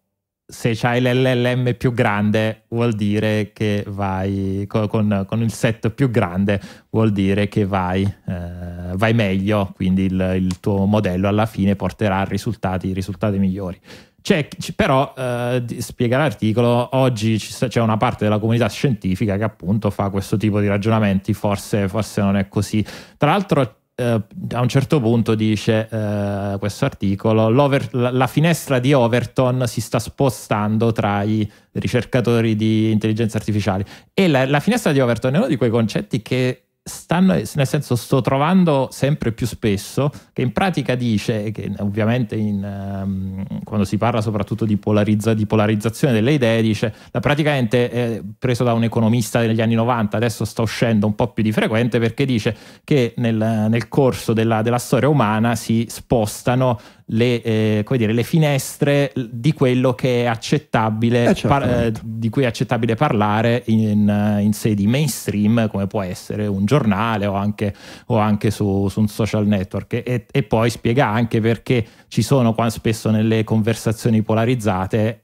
se c'hai l'LLM più grande vuol dire che vai con, con, il set più grande vuol dire che vai, eh, vai meglio quindi il, il, tuo modello alla fine porterà risultati, risultati migliori c'è, però eh, spiega l'articolo oggi c'è una parte della comunità scientifica che appunto fa questo tipo di ragionamenti forse, forse non è così tra l'altro Uh, a un certo punto dice uh, questo articolo, la finestra di Overton si sta spostando tra i ricercatori di intelligenza artificiale e la, la finestra di Overton è uno di quei concetti che stanno, nel senso sto trovando sempre più spesso che in pratica dice che ovviamente in, um, quando si parla soprattutto di, polarizza, di, polarizzazione delle idee dice praticamente eh, preso da un economista degli anni 90 adesso sta uscendo un po' più di frequente perché dice che nel, nel corso della, della storia umana si spostano le, eh, dire, le finestre di quello che è accettabile, eh, certo. Eh, di cui è accettabile parlare in, in, sedi mainstream, come può essere un giornale o anche, o anche su, su, un social network. E, e poi spiega anche perché ci sono, spesso nelle conversazioni polarizzate,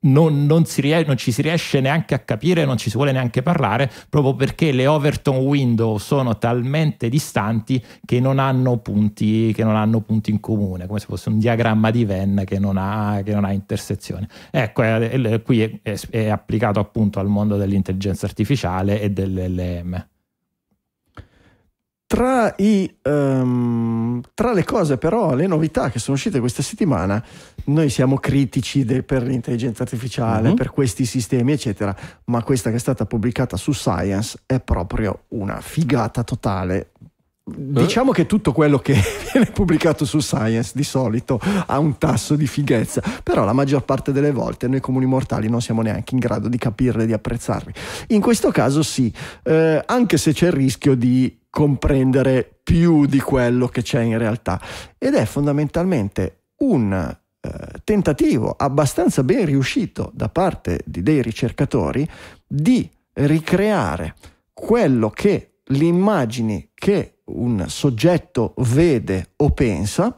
non, non, si, non, ci si riesce neanche a capire, non ci si vuole neanche parlare, proprio perché le Overton window sono talmente distanti che non hanno punti, non hanno punti in comune, come se fosse un diagramma di Venn che non ha, che non ha intersezione. Ecco, eh, è, è, qui è, è, applicato appunto al mondo dell'intelligenza artificiale e dell'LM. Tra, i, um, tra, le cose però, le novità che sono uscite questa settimana, noi siamo critici de, per l'intelligenza artificiale, uh mm-hmm. -huh. per questi sistemi, eccetera, ma questa che è stata pubblicata su Science è proprio una figata totale. Eh? Diciamo che tutto quello che viene pubblicato su Science di solito ha un tasso di fighezza, però la maggior parte delle volte noi comuni mortali non siamo neanche in grado di capirle e di apprezzarle. In questo caso sì, eh, anche se c'è il rischio di comprendere più di quello che c'è in realtà. Ed è fondamentalmente un eh, tentativo abbastanza ben riuscito da parte di dei ricercatori di ricreare quello che le immagini che un soggetto vede o pensa,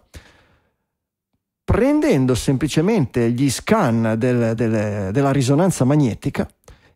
prendendo semplicemente gli scan del, del, della risonanza magnetica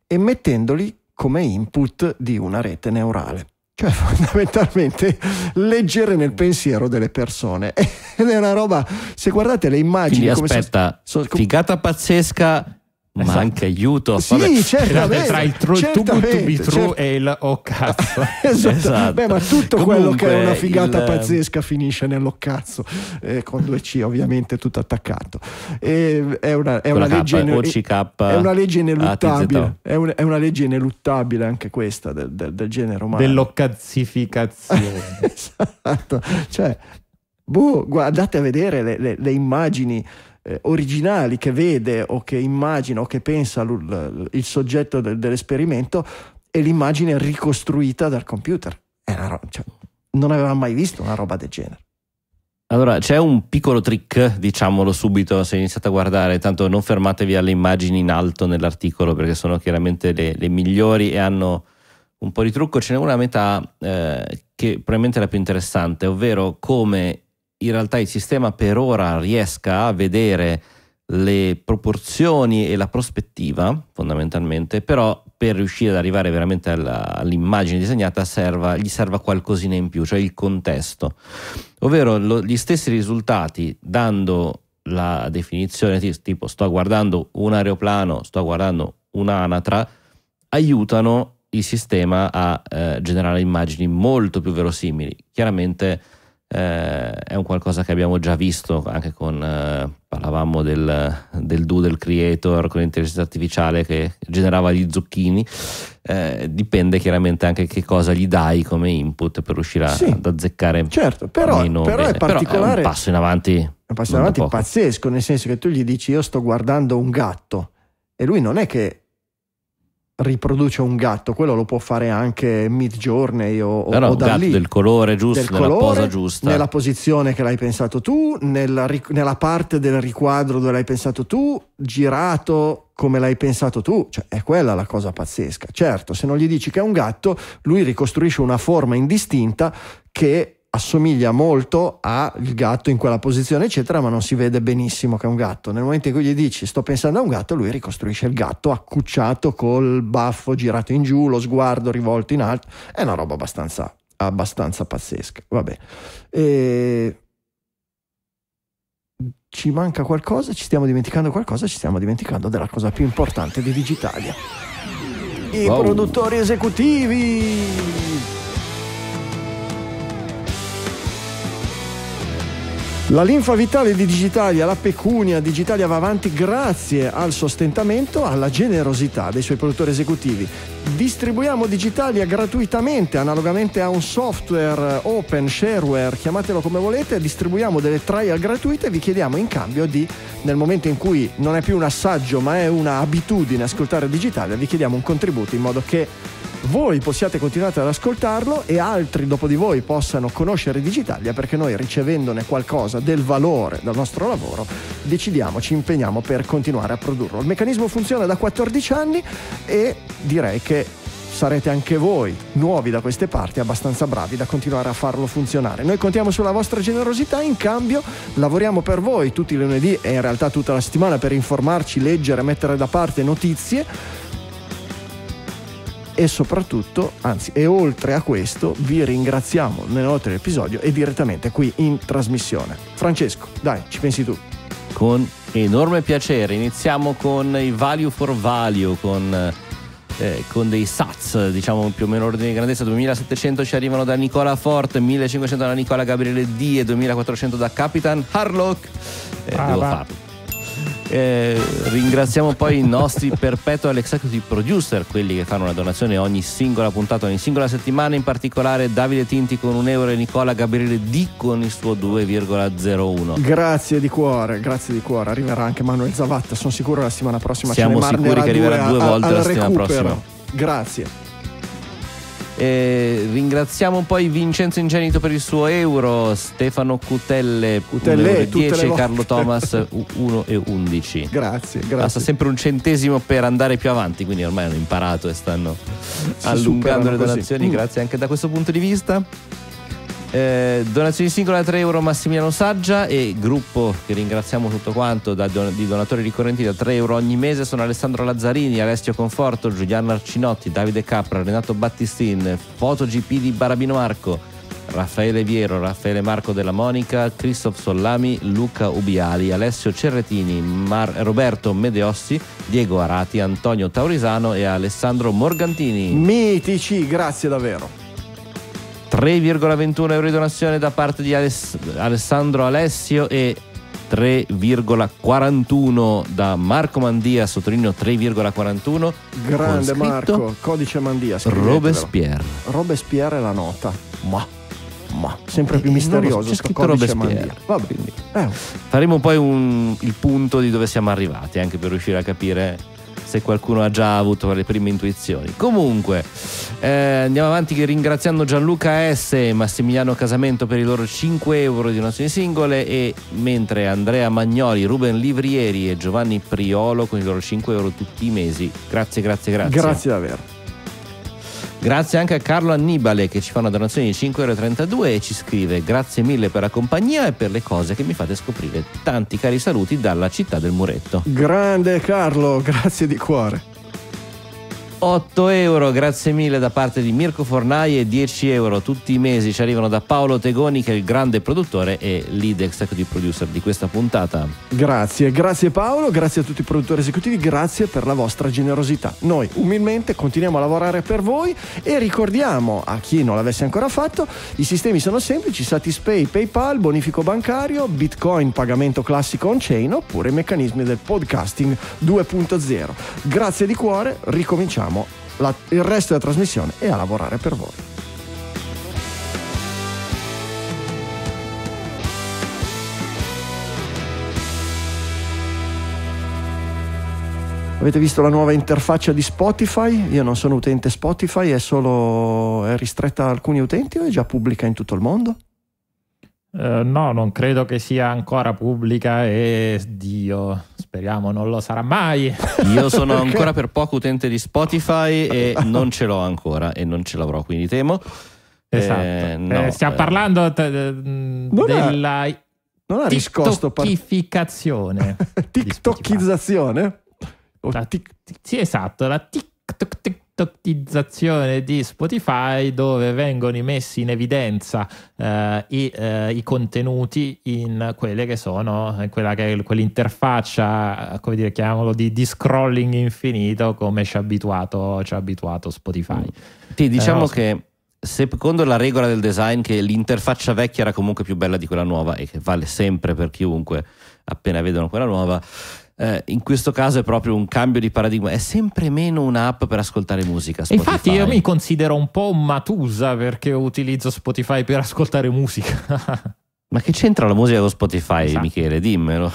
e mettendoli come input di una rete neurale. Cioè fondamentalmente leggere nel pensiero delle persone. Ed è una roba, se guardate le immagini... Quindi aspetta, come se, so, figata pazzesca ma esatto. anche aiuto sì, certo, Vabbè, certamente, tra il tru, certamente, tubi, true tru e il oh cazzo esatto. esatto. Beh, ma tutto Comunque, quello che è una figata il... pazzesca finisce nell'occazzo oh, cazzo eh, con due C ovviamente tutto attaccato e è una, è una legge K, OCK, è una legge ineluttabile è, un, è, una legge ineluttabile anche questa del, del, del genere umano dell'occazzificazione esatto cioè boh, guardate a vedere le, le, le immagini eh, originali che vede o che immagina o che pensa l- il soggetto del- dell'esperimento e l'immagine ricostruita dal computer. Ro- cioè, non aveva mai visto una roba del genere. Allora, c'è un piccolo trick, diciamolo subito, se iniziate a guardare, tanto non fermatevi alle immagini in alto nell'articolo perché sono chiaramente le, le migliori e hanno un po' di trucco, ce n'è una metà eh, che probabilmente è la più interessante, ovvero come in realtà il sistema per ora riesca a vedere le proporzioni e la prospettiva fondamentalmente, però per riuscire ad arrivare veramente alla, all'immagine disegnata serva, gli serva qualcosina in più, cioè il contesto, ovvero lo, gli stessi risultati dando la definizione tipo sto guardando un aeroplano, sto guardando un'anatra, aiutano il sistema a eh, generare immagini molto più verosimili. Chiaramente eh, è un qualcosa che abbiamo già visto anche con, eh, parlavamo del, del Doodle Creator con l'intelligenza artificiale che generava gli zucchini, eh, dipende chiaramente anche che cosa gli dai come input per riuscire sì, ad azzeccare certo, però, meno però è particolare, però è un passo in avanti, un passo in avanti pazzesco, nel senso che tu gli dici io sto guardando un gatto e lui non è che riproduce un gatto, quello lo può fare anche mid journey o, Però o da lì. del colore giusto, del nella colore, posa giusta. Nella posizione che l'hai pensato tu, nella, nella parte del riquadro dove l'hai pensato tu, girato come l'hai pensato tu, cioè è quella la cosa pazzesca. Certo, se non gli dici che è un gatto, lui ricostruisce una forma indistinta che assomiglia molto al gatto in quella posizione, eccetera, ma non si vede benissimo che è un gatto. Nel momento in cui gli dici sto pensando a un gatto, lui ricostruisce il gatto accucciato col baffo girato in giù, lo sguardo rivolto in alto. È una roba abbastanza, abbastanza pazzesca. Vabbè. E... Ci manca qualcosa? Ci stiamo dimenticando qualcosa? Ci stiamo dimenticando della cosa più importante di Digitalia. I wow. produttori esecutivi! La linfa vitale di Digitalia, la pecunia Digitalia va avanti grazie al sostentamento, alla generosità dei suoi produttori esecutivi. Distribuiamo Digitalia gratuitamente, analogamente a un software open, shareware, chiamatelo come volete, distribuiamo delle trial gratuite e vi chiediamo in cambio di, nel momento in cui non è più un assaggio ma è un'abitudine ascoltare Digitalia, vi chiediamo un contributo in modo che voi possiate continuare ad ascoltarlo e altri dopo di voi possano conoscere Digitalia perché noi ricevendone qualcosa del valore dal nostro lavoro decidiamo, ci impegniamo per continuare a produrlo. Il meccanismo funziona da 14 anni e direi che sarete anche voi, nuovi da queste parti, abbastanza bravi da continuare a farlo funzionare. Noi contiamo sulla vostra generosità, in cambio lavoriamo per voi tutti i lunedì e in realtà tutta la settimana per informarci, leggere, mettere da parte notizie e soprattutto, anzi, e oltre a questo, vi ringraziamo nelle note dell'episodio e direttamente qui in trasmissione. Francesco, dai, ci pensi tu. Con enorme piacere, iniziamo con i value for value, con, eh, con dei SATS, diciamo più o meno ordine di grandezza, 2700 ci arrivano da Nicola Forte, 1500 da Nicola Gabriele D e 2400 da Capitan Harlock. Eh, devo farlo. Eh, ringraziamo poi i nostri perpetual executive producer, quelli che fanno una donazione ogni singola puntata, ogni singola settimana, in particolare Davide Tinti con un euro e Nicola Gabriele D con il suo 2,01. Grazie di cuore, grazie di cuore. Arriverà anche Manuel Zavatta, sono sicuro la settimana prossima. Siamo sicuri che arriverà due, due volte a, la settimana prossima. Grazie. Eh, ringraziamo poi Vincenzo Ingenito per il suo euro, Stefano Cutelle, Cutelle 10, Carlo Thomas 1 e 11. Grazie, grazie. Basta sempre un centesimo per andare più avanti, quindi ormai hanno imparato e stanno si allungando le donazioni. Mm. Grazie anche da questo punto di vista. Eh, donazioni singole da 3 euro Massimiliano Saggia e gruppo che ringraziamo tutto quanto da, di donatori ricorrenti da 3 euro ogni mese sono Alessandro Lazzarini, Alessio Conforto, Giuliano Arcinotti, Davide Capra, Renato Battistin, FotoGP di Barabino Marco, Raffaele Viero, Raffaele Marco della Monica, Christoph Sollami, Luca Ubiali, Alessio Cerretini, Mar- Roberto Medeossi, Diego Arati, Antonio Taurisano e Alessandro Morgantini. Mitici, grazie davvero. 3,21 euro di donazione da parte di Aless- Alessandro Alessio e 3,41 da Marco Mandia, sottolineo 3,41. Grande Marco, codice Mandia. Robespierre. Robespierre è la nota. Ma, ma sempre più eh, misterioso. C'è scritto Robespierre. Vabbè. Eh. Faremo poi un, il punto di dove siamo arrivati, anche per riuscire a capire se qualcuno ha già avuto le prime intuizioni. Comunque, eh, andiamo avanti ringraziando Gianluca S e Massimiliano Casamento per i loro 5 euro di donazioni singole e mentre Andrea Magnoli, Ruben Livrieri e Giovanni Priolo con i loro 5 euro tutti i mesi. Grazie, grazie, grazie. Grazie davvero. Grazie anche a Carlo Annibale che ci fa una donazione di 5,32 euro e ci scrive grazie mille per la compagnia e per le cose che mi fate scoprire. Tanti cari saluti dalla città del muretto. Grande Carlo, grazie di cuore. 8 euro, grazie mille da parte di Mirko Fornai e 10 euro tutti i mesi ci arrivano da Paolo Tegoni che è il grande produttore e lead executive producer di questa puntata. Grazie, grazie Paolo, grazie a tutti i produttori esecutivi, grazie per la vostra generosità. Noi umilmente continuiamo a lavorare per voi e ricordiamo a chi non l'avesse ancora fatto, i sistemi sono semplici, Satispay, PayPal, bonifico bancario, Bitcoin, pagamento classico on-chain oppure i meccanismi del podcasting 2.0. Grazie di cuore, ricominciamo lasciamo la, il resto della trasmissione e a lavorare per voi. Avete visto la nuova interfaccia di Spotify? Io non sono utente Spotify, è solo è ristretta a alcuni utenti o è già pubblica in tutto il mondo? Eh, no, non credo che sia ancora pubblica e Dio, speriamo non lo sarà mai. Io sono ancora per poco utente di Spotify e non ce l'ho ancora e non ce l'avrò, quindi temo. Esatto. Eh, no, eh, stiamo eh. parlando t- eh, della è, non ha riscosto par- tiktokizzazione. La, oh, t- sì, esatto, la TikTok TikTokizzazione di Spotify dove vengono messi in evidenza eh, i, eh, i, contenuti in quelle che sono eh, quella che è quell'interfaccia, eh, come dire, chiamiamolo di, di scrolling infinito come ci ha abituato, abituato Spotify. Sì, diciamo eh, che secondo la regola del design che l'interfaccia vecchia era comunque più bella di quella nuova e che vale sempre per chiunque appena vedono quella nuova eh, in questo caso è proprio un cambio di paradigma, è sempre meno un'app per ascoltare musica. Spotify. Infatti io mi considero un po' un matusa perché utilizzo Spotify per ascoltare musica. Ma che c'entra la musica con Spotify, esatto. Michele? Dimmelo.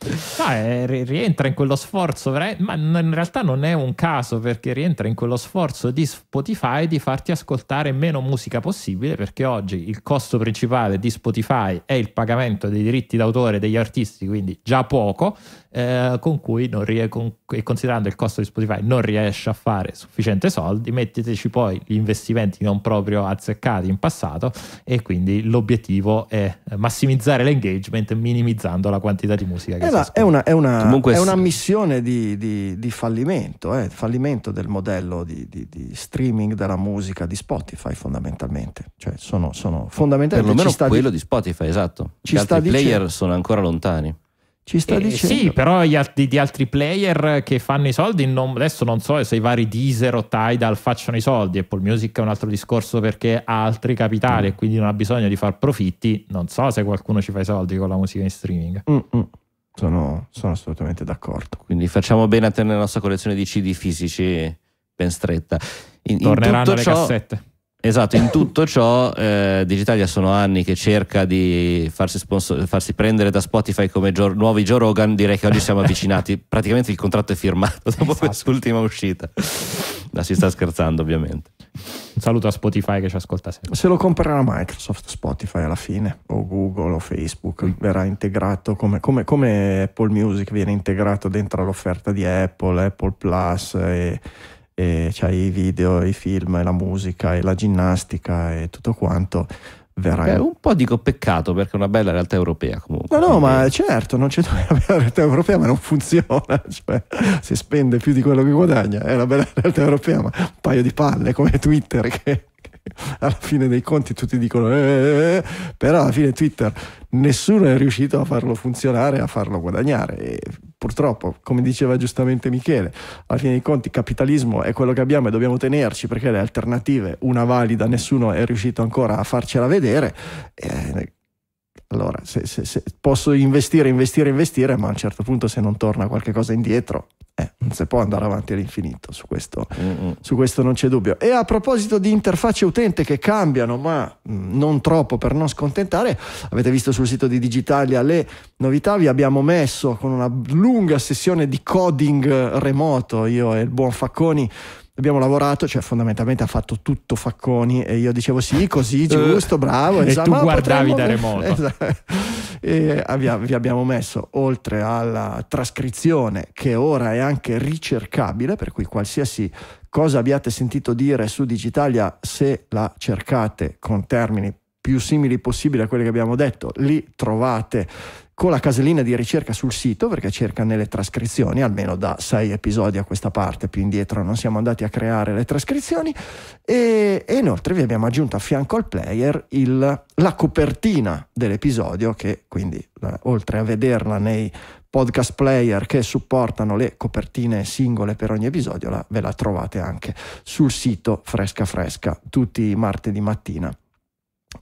No, ah, è, eh, rientra in quello sforzo, ma in realtà non è un caso perché rientra in quello sforzo di Spotify di farti ascoltare meno musica possibile perché oggi il costo principale di Spotify è il pagamento dei diritti d'autore degli artisti, quindi già poco, eh, con cui rie- con, considerando il costo di Spotify non riesce a fare sufficiente soldi, metteteci poi gli investimenti non proprio azzeccati in passato e quindi l'obiettivo è massimizzare l'engagement minimizzando la quantità di musica che eh, è, la, è, una, è, una, Comunque, è un'ammissione di, di, di fallimento, eh, fallimento del modello di, di, streaming della musica di Spotify fondamentalmente. Cioè sono, sono fondamentali. Perlomeno quello di Spotify, esatto. Ci Gli altri player sono ancora lontani. Ci sta eh, dicendo. Sì, però gli, di, di altri player che fanno i soldi, non, adesso non so se i vari Deezer o Tidal facciano i soldi, Apple Music è un altro discorso perché ha altri capitali mm. e quindi non ha bisogno di far profitti, non so se qualcuno ci fa i soldi con la musica in streaming. Mm-mm. Sono, sono assolutamente d'accordo. Quindi facciamo bene a tenere la nostra collezione di CD fisici ben stretta. In, Torneranno in le ciò, cassette. Esatto, in tutto ciò eh, Digitalia sono anni che cerca di farsi, sponsor, farsi prendere da Spotify come Gio, nuovi Joe Rogan, direi che oggi siamo avvicinati, praticamente il contratto è firmato dopo esatto. quest'ultima uscita. No, si sta scherzando ovviamente. Un saluto a Spotify che ci ascolta sempre. Se lo comprerà Microsoft, Spotify alla fine, o Google o Facebook, mm. verrà integrato come, come, come, Apple Music viene integrato dentro l'offerta di Apple, Apple Plus, e, e c'hai i video, i film, la musica, e la ginnastica e tutto quanto verrà. Beh, un po' dico peccato perché è una bella realtà europea comunque. No, no, ma certo, non c'è una bella realtà europea, ma non funziona, cioè si spende più di quello che guadagna, è una bella realtà europea, ma un paio di palle come Twitter che alla fine dei conti tutti dicono eh, eh, eh, eh, però alla fine Twitter nessuno è riuscito a farlo funzionare, a farlo guadagnare e purtroppo, come diceva giustamente Michele, alla fine dei conti capitalismo è quello che abbiamo e dobbiamo tenerci perché le alternative, una valida, nessuno è riuscito ancora a farcela vedere. Eh, allora, se, se, se posso investire, investire, investire, ma a un certo punto se non torna qualche cosa indietro, eh, non si può andare avanti all'infinito, su questo, su questo, non c'è dubbio. E a proposito di interfacce utente che cambiano, ma mm, non troppo per non scontentare, avete visto sul sito di Digitalia le novità, vi abbiamo messo con una lunga sessione di coding eh, remoto, io e il buon Facconi abbiamo lavorato, cioè fondamentalmente ha fatto tutto Facconi e io dicevo sì, così, eh, giusto, bravo. e esatto, tu guardavi da remoto. E abbiamo, vi abbiamo messo, oltre alla trascrizione, che ora è anche ricercabile, per cui qualsiasi cosa abbiate sentito dire su Digitalia, se la cercate con termini più simili possibile a quelli che abbiamo detto, li trovate con la casellina di ricerca sul sito perché cerca nelle trascrizioni, almeno da sei episodi a questa parte, più indietro non siamo andati a creare le trascrizioni e, e inoltre vi abbiamo aggiunto a fianco al player il, la copertina dell'episodio che quindi eh, oltre a vederla nei podcast player che supportano le copertine singole per ogni episodio, la, ve la trovate anche sul sito fresca fresca tutti i martedì mattina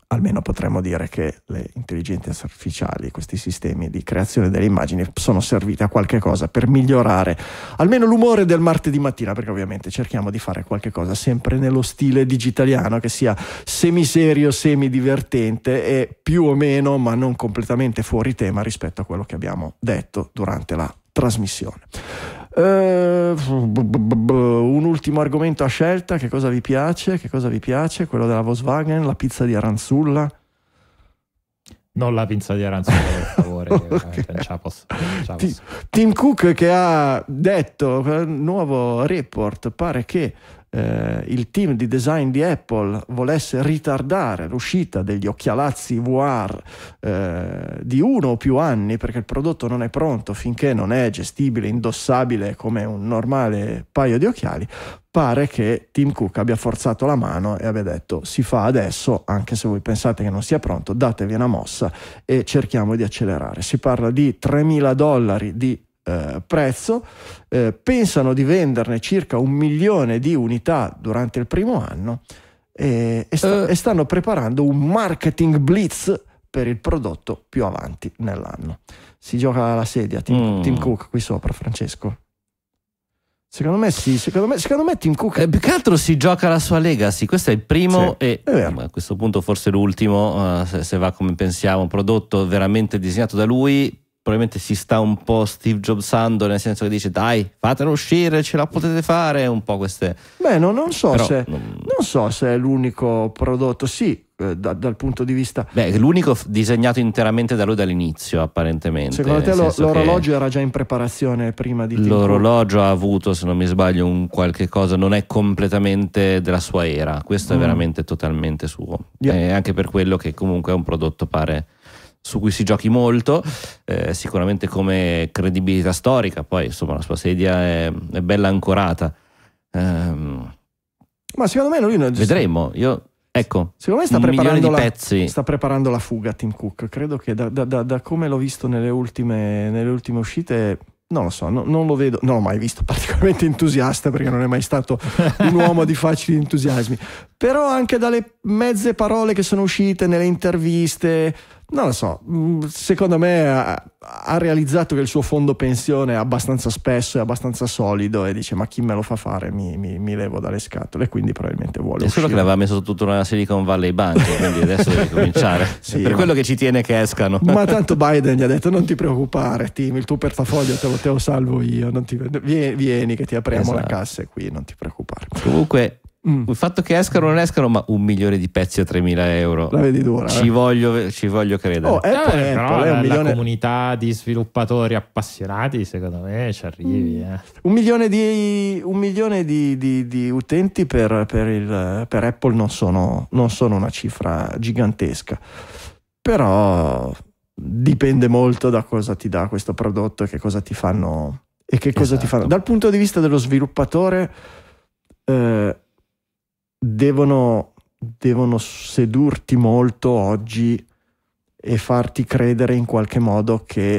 almeno potremmo dire che le intelligenze artificiali, questi sistemi di creazione delle immagini, sono serviti a qualche cosa per migliorare almeno l'umore del martedì mattina, perché ovviamente cerchiamo di fare qualche cosa sempre nello stile digitaliano, che sia semiserio, semidivertente e più o meno, ma non completamente fuori tema rispetto a quello che abbiamo detto durante la trasmissione. Eh, un ultimo argomento a scelta, che cosa vi piace? Che cosa vi piace? Quello della Volkswagen, la pizza di Aranzulla? Non la pizza di Aranzulla, per favore. okay. Eh, cioè, non posso, non Tim Cook che ha detto, eh, nuovo report, pare che eh, il team di design di Apple volesse ritardare l'uscita degli occhialazzi VR eh, di uno o più anni perché il prodotto non è pronto finché non è gestibile, indossabile come un normale paio di occhiali, pare che Tim Cook abbia forzato la mano e abbia detto si fa adesso, anche se voi pensate che non sia pronto, datevi una mossa e cerchiamo di accelerare. Si parla di 3.000 dollari di eh, prezzo, eh, pensano di venderne circa un milione di unità durante il primo anno e, eh, e, sta, uh, e stanno preparando un marketing blitz per il prodotto più avanti nell'anno. Si gioca la sedia, Tim, mm. Tim Cook qui sopra, Francesco. Secondo me sì, secondo me, secondo me Tim Cook... Eh, più che altro si gioca la sua legacy, questo è il primo sì, e a questo punto forse l'ultimo, uh, se, se, va come pensiamo, un prodotto veramente disegnato da lui probabilmente si sta un po' Steve Jobsando, nel senso che dice dai, fatelo uscire, ce la potete fare, un po' queste... Beh, no, non, so Però, se, non... non so se è l'unico prodotto, sì, eh, da, dal punto di vista. Beh, l'unico disegnato interamente da lui dall'inizio, apparentemente. Secondo te lo, l'orologio era già in preparazione prima di. L'orologio ha avuto, se non mi sbaglio, un qualche cosa, non è completamente della sua era. Questo mm. è veramente totalmente suo. Yeah. Eh, anche per quello che comunque è un prodotto, pare su cui si giochi molto, eh, sicuramente come credibilità storica, poi insomma la sua sedia è, è bella ancorata. Ehm, Ma secondo me lui non è... Vedremo, io Ecco, secondo me sta preparando, la, sta preparando, la, fuga Tim Cook. Credo che da, da, da, da come l'ho visto nelle ultime, nelle ultime uscite non lo so, no, non lo vedo, non l'ho mai visto particolarmente entusiasta perché non è mai stato un uomo di facili entusiasmi, però anche dalle mezze parole che sono uscite nelle interviste, non lo so, mm, secondo me ha, ha, realizzato che il suo fondo pensione è abbastanza spesso e abbastanza solido e dice ma chi me lo fa fare mi, mi, mi levo dalle scatole quindi probabilmente vuole... È solo che l'aveva messo tutto una Silicon Valley Bank, quindi adesso deve cominciare. sì, per ma... quello che ci tiene che escano. ma tanto Biden gli ha detto non ti preoccupare Tim, il tuo portafoglio te lo, te lo salvo io, ti... vieni, vieni, che ti apriamo esatto. la cassa qui, non ti preoccupare. Comunque Mm. Il fatto che escano o non escano, ma un milione di pezzi a 3.000 euro. La vedi dura. Ci, eh? voglio, ci voglio credere. Oh, Apple, eh, però eh, la, milione... la, comunità di sviluppatori appassionati, secondo me, ci arrivi. Mm. Eh. Un milione di, un milione di, di, di utenti per, per, il, per Apple non sono, non sono una cifra gigantesca. Però dipende molto da cosa ti dà questo prodotto e che cosa ti fanno. E che cosa esatto. ti fanno. Dal punto di vista dello sviluppatore... Eh, devono, devono sedurti molto oggi e farti credere in qualche modo che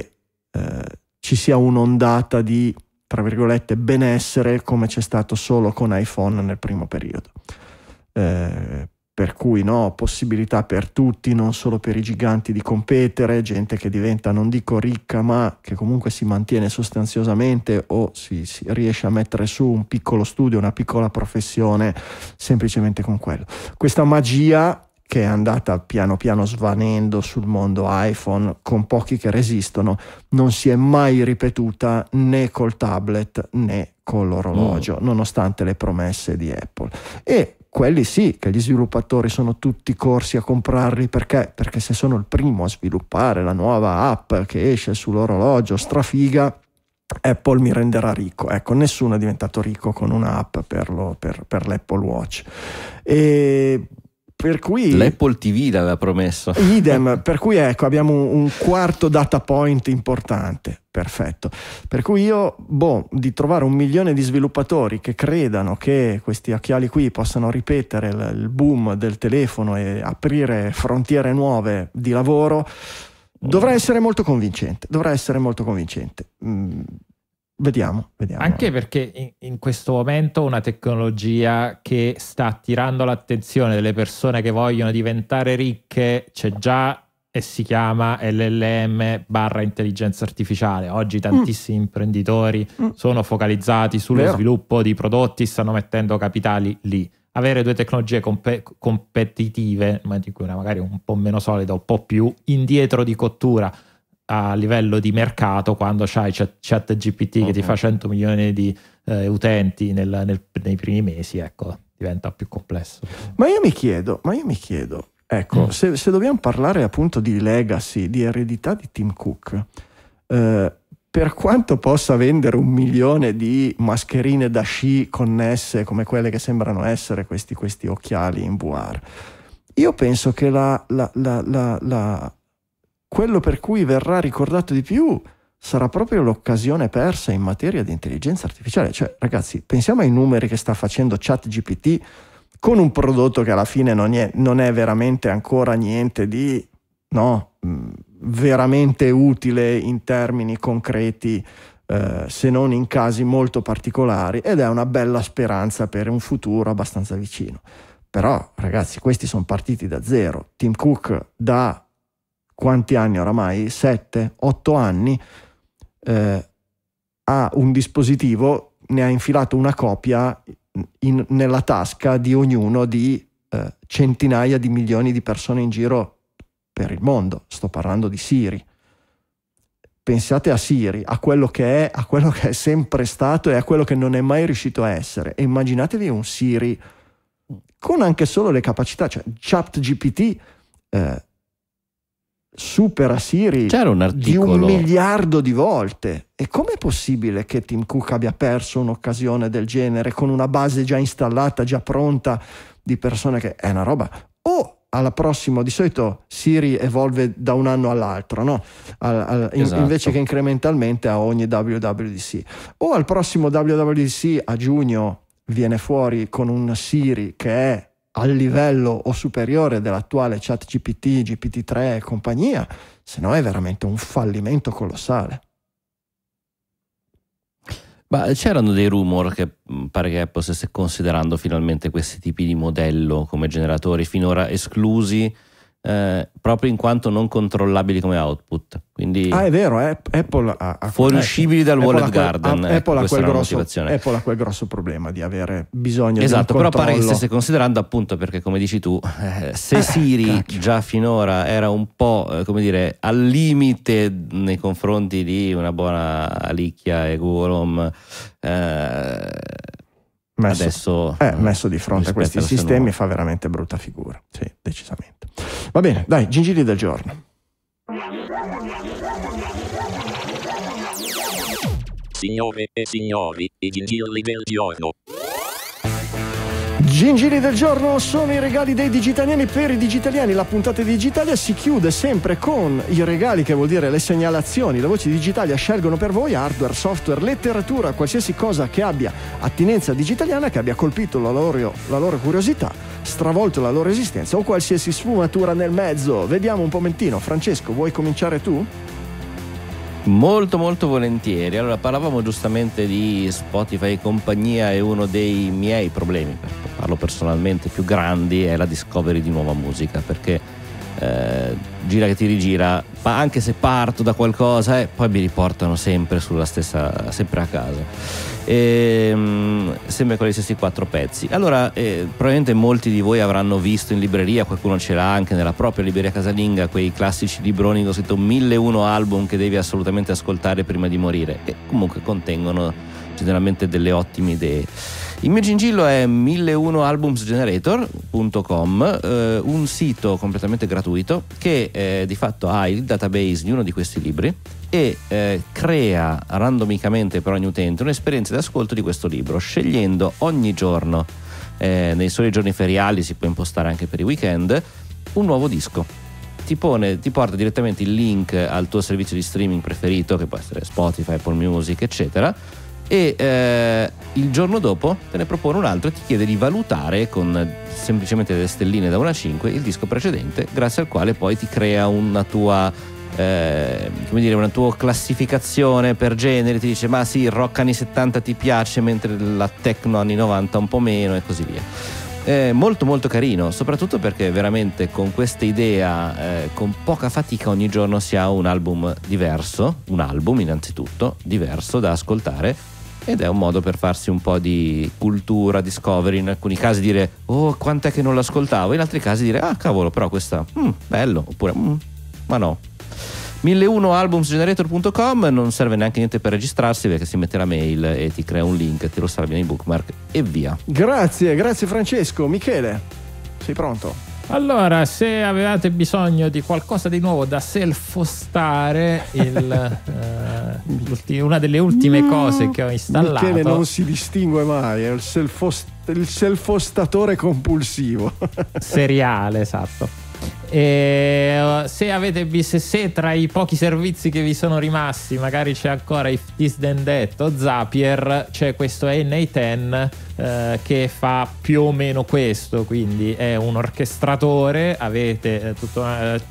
eh, ci sia un'ondata di, tra virgolette, benessere come c'è stato solo con iPhone nel primo periodo. Eh, per cui no, possibilità per tutti, non solo per i giganti di competere, gente che diventa non dico ricca, ma che comunque si mantiene sostanziosamente o si, si riesce a mettere su un piccolo studio, una piccola professione, semplicemente con quello. Questa magia che è andata piano piano svanendo sul mondo iPhone, con pochi che resistono, non si è mai ripetuta né col tablet né con l'orologio, mm. nonostante le promesse di Apple. E quelli sì che gli sviluppatori sono tutti corsi a comprarli perché? Perché se sono il primo a sviluppare la nuova app che esce sull'orologio strafiga, Apple mi renderà ricco. Ecco, nessuno è diventato ricco con un'app per, lo, per, per l'Apple Watch. E per cui l'Apple TV l'aveva promesso. Idem, per cui ecco, abbiamo un quarto data point importante. Perfetto. Per cui io, boh, di trovare un milione di sviluppatori che credano che questi occhiali qui possano ripetere il boom del telefono e aprire frontiere nuove di lavoro, dovrà essere molto convincente. Dovrà essere molto convincente. Mm, Vediamo, vediamo. Anche perché in, in, questo momento una tecnologia che sta attirando l'attenzione delle persone che vogliono diventare ricche c'è già e si chiama LLM barra intelligenza artificiale. Oggi mm. tantissimi mm. imprenditori mm. sono focalizzati sullo Vero. sviluppo di prodotti, stanno mettendo capitali lì. Avere due tecnologie comp- competitive, ma di cui una magari un po' meno solida, un po' più indietro di cottura a livello di mercato quando c'hai chat, chat GPT okay. che ti fa 100 milioni di eh, utenti nel, nel, nei primi mesi, ecco, diventa più complesso. Ma io mi chiedo, ma io mi chiedo, ecco, mm. se, se, dobbiamo parlare appunto di legacy, di eredità di Tim Cook, eh, per quanto possa vendere un milione di mascherine da sci connesse come quelle che sembrano essere questi, questi occhiali in VR, io penso che la, la, la, quello per cui verrà ricordato di più sarà proprio l'occasione persa in materia di intelligenza artificiale. Cioè, ragazzi, pensiamo ai numeri che sta facendo ChatGPT con un prodotto che alla fine non è, non è veramente ancora niente di no, mm, veramente utile in termini concreti. Eh, se non in casi molto particolari ed è una bella speranza per un futuro abbastanza vicino. Però ragazzi, questi sono partiti da zero. Tim Cook da quanti anni oramai, 7, 8 anni, eh, ha un dispositivo, ne ha infilato una copia in, nella tasca di ognuno di eh, centinaia di milioni di persone in giro per il mondo. Sto parlando di Siri. Pensate a Siri, a quello che è, a quello che è sempre stato e a quello che non è mai riuscito a essere. E immaginatevi un Siri con anche solo le capacità, cioè ChatGPT eh, supera Siri un di un miliardo di volte. E com'è possibile che Tim Cook abbia perso un'occasione del genere con una base già installata, già pronta di persone che è una roba o alla prossima, di solito Siri evolve da un anno all'altro, no? al, al, esatto. in, invece che incrementalmente a ogni WWDC. O al prossimo WWDC a giugno viene fuori con un Siri che è al livello o superiore dell'attuale chat GPT, GPT-3 e compagnia, se no è veramente un fallimento colossale. Ma c'erano dei rumor che mm, pare che Apple stesse considerando finalmente questi tipi di modello come generatori finora esclusi eh, proprio in quanto non controllabili come output. Quindi ah, è vero, eh? Ah, ah, eh Apple ha, ha fuoriuscibili dal Apple Wallet quel, Garden. A, ecco, Apple, ecco, ha grosso, Apple, ha quel grosso, problema di avere bisogno esatto, di Esatto, però pare che stesse considerando appunto perché come dici tu, eh, se eh, Siri già finora era un po' come dire al limite nei confronti di una buona Alicchia e Google messo, adesso messo di fronte a questi sistemi fa veramente brutta figura, sì, decisamente. Va bene, dai, gingilli del giorno. Signore e signori, i gingilli del giorno. Gingili del giorno sono i regali dei digitaliani per i digitaliani. La puntata di Digitalia si chiude sempre con i regali, che vuol dire le segnalazioni. Le voci di Digitalia scelgono per voi hardware, software, letteratura, qualsiasi cosa che abbia attinenza digitaliana, che abbia colpito la loro, la loro curiosità, stravolto la loro esistenza o qualsiasi sfumatura nel mezzo. Vediamo un momentino. Francesco, vuoi cominciare tu? Molto molto volentieri. Allora parlavamo giustamente di Spotify e compagnia, è uno dei miei problemi per parlo personalmente, più grandi è la discovery di nuova musica, perché eh, gira che ti rigira, ma anche se parto da qualcosa, eh, poi mi riportano sempre sulla stessa, sempre a casa. E, ehm, sempre con gli stessi quattro pezzi. Allora, eh, probabilmente molti di voi avranno visto in libreria, qualcuno ce l'ha anche nella propria libreria casalinga, quei classici libroni che ho scritto 1001 album che devi assolutamente ascoltare prima di morire, che comunque contengono generalmente delle ottime idee. Il mio gingillo è 1001albumsgenerator.com, eh, un sito completamente gratuito che eh, di fatto ha il database di uno di questi libri e eh, crea randomicamente per ogni utente un'esperienza di ascolto di questo libro, scegliendo ogni giorno, eh, nei soli giorni feriali, si può impostare anche per i weekend, un nuovo disco. Ti, pone, ti, porta direttamente il link al tuo servizio di streaming preferito, che può essere Spotify, Apple Music, eccetera e eh, il giorno dopo te ne propone un altro e ti chiede di valutare con semplicemente delle stelline da 1 a 5 il disco precedente grazie al quale poi ti crea una tua eh, come dire, una tua classificazione per genere, ti dice ma sì, il rock anni 70 ti piace mentre la techno anni 90 un po' meno e così via. Eh, molto molto carino, soprattutto perché veramente con questa idea, eh, con poca fatica ogni giorno si ha un album diverso, un album innanzitutto diverso da ascoltare ed è un modo per farsi un po' di cultura, discovery, in alcuni casi dire oh quant'è che non l'ascoltavo, in altri casi dire ah cavolo però questa, mm, bello, oppure mm, ma no. 1001albumsgenerator.com non serve neanche niente per registrarsi perché si mette la mail e ti crea un link, te lo salvi nei bookmark e via. Grazie, grazie Francesco. Michele, sei pronto? Allora, se avevate bisogno di qualcosa di nuovo da self-hostare, eh, una delle ultime no, cose che ho installato. Michele non si distingue mai, è il self-hostatore compulsivo. seriale, esatto e, eh, se avete visto se tra i pochi servizi che vi sono rimasti, magari c'è ancora If This Then That o Zapier, c'è questo NA10 eh, che fa più o meno questo, quindi è un orchestratore, avete eh, tutto, eh,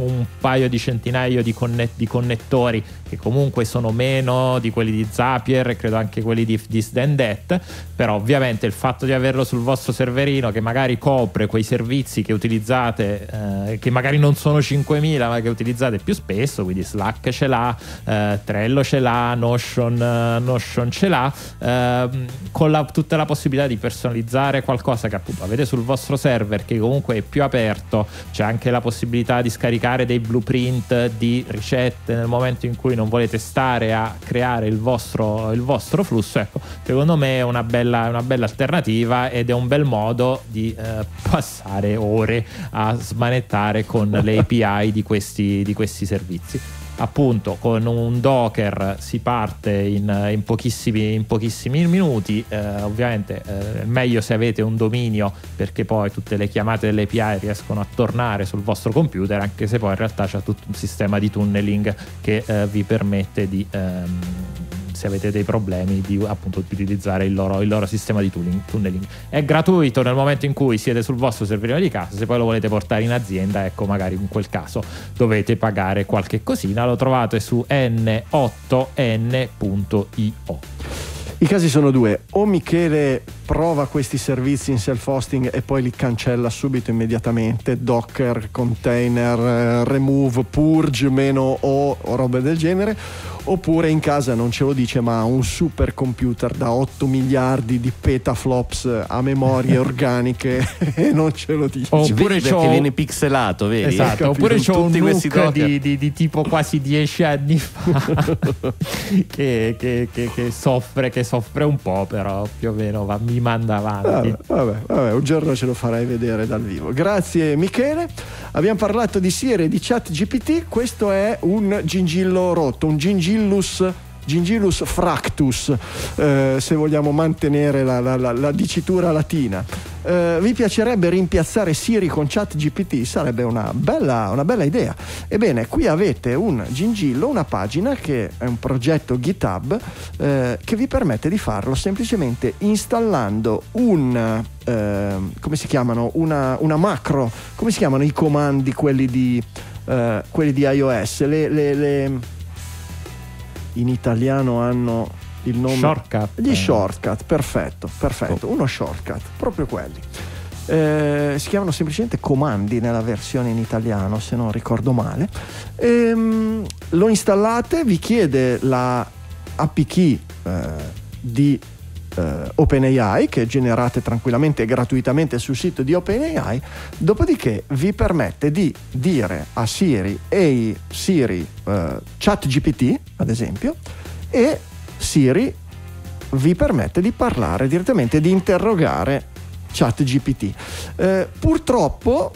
un paio di centinaio di, conne- di, connettori che comunque sono meno di quelli di Zapier e credo anche quelli di This Then That, però ovviamente il fatto di averlo sul vostro serverino che magari copre quei servizi che utilizzate, eh, che magari non sono 5.000 ma che utilizzate più spesso, quindi Slack ce l'ha, eh, Trello ce l'ha, Notion, eh, Notion ce l'ha, eh, con la, tutta la possibilità di personalizzare qualcosa che appunto avete sul vostro server che comunque è più aperto, c'è anche la possibilità di scaricare pubblicare dei blueprint di ricette nel momento in cui non volete stare a creare il vostro, il vostro flusso, ecco, secondo me è una bella, una bella alternativa ed è un bel modo di eh, passare ore a smanettare con le API di questi, di questi servizi appunto con un docker si parte in, in, pochissimi, in pochissimi, minuti eh, ovviamente eh, meglio se avete un dominio perché poi tutte le chiamate dell'API riescono a tornare sul vostro computer anche se poi in realtà c'è tutto un sistema di tunneling che eh, vi permette di ehm, se avete dei problemi di appunto di utilizzare il loro, il loro sistema di tooling, tunneling. È gratuito nel momento in cui siete sul vostro servizio di casa, se poi lo volete portare in azienda, ecco magari in quel caso dovete pagare qualche cosina, lo trovate su n8n.io. I casi sono due, o Michele prova questi servizi in self-hosting e poi li cancella subito immediatamente, Docker, container, eh, remove, purge, meno o robe del genere, oppure in casa non ce lo dice ma un super computer da 8 miliardi di petaflops eh, a memorie organiche e non ce lo dice oppure cioè, c'ho... che viene pixelato vedi? Esatto, oppure c'è un questi di, di, di, tipo quasi 10 anni fa che, che, che, che, soffre che soffre un po' però più o meno va, mi manda avanti vabbè, vabbè, vabbè, un giorno ce lo farai vedere dal vivo grazie Michele abbiamo parlato di Siri e di chat GPT questo è un gingillo rotto un gingillo Gingillus Gingillus fractus, eh, se vogliamo mantenere la, la, la, la dicitura latina. Eh, vi piacerebbe rimpiazzare Siri con ChatGPT? Sarebbe una bella, una bella, idea. Ebbene, qui avete un gingillo, una pagina che è un progetto GitHub eh, che vi permette di farlo semplicemente installando un. Eh, come si chiamano? Una, una macro. Come si chiamano i comandi, quelli di, eh, quelli di iOS? le, le, le in italiano hanno il nome... Shortcut. Gli shortcut, perfetto, perfetto, oh. uno shortcut, proprio quelli. Eh, si chiamano semplicemente comandi nella versione in italiano, se non ricordo male. Ehm, lo installate, vi chiede la API key eh, di eh, OpenAI che generate tranquillamente e gratuitamente sul sito di OpenAI, dopodiché vi permette di dire a Siri, Ehi Siri, eh, ChatGPT ad esempio, e Siri vi permette di parlare direttamente, di interrogare ChatGPT. Eh, purtroppo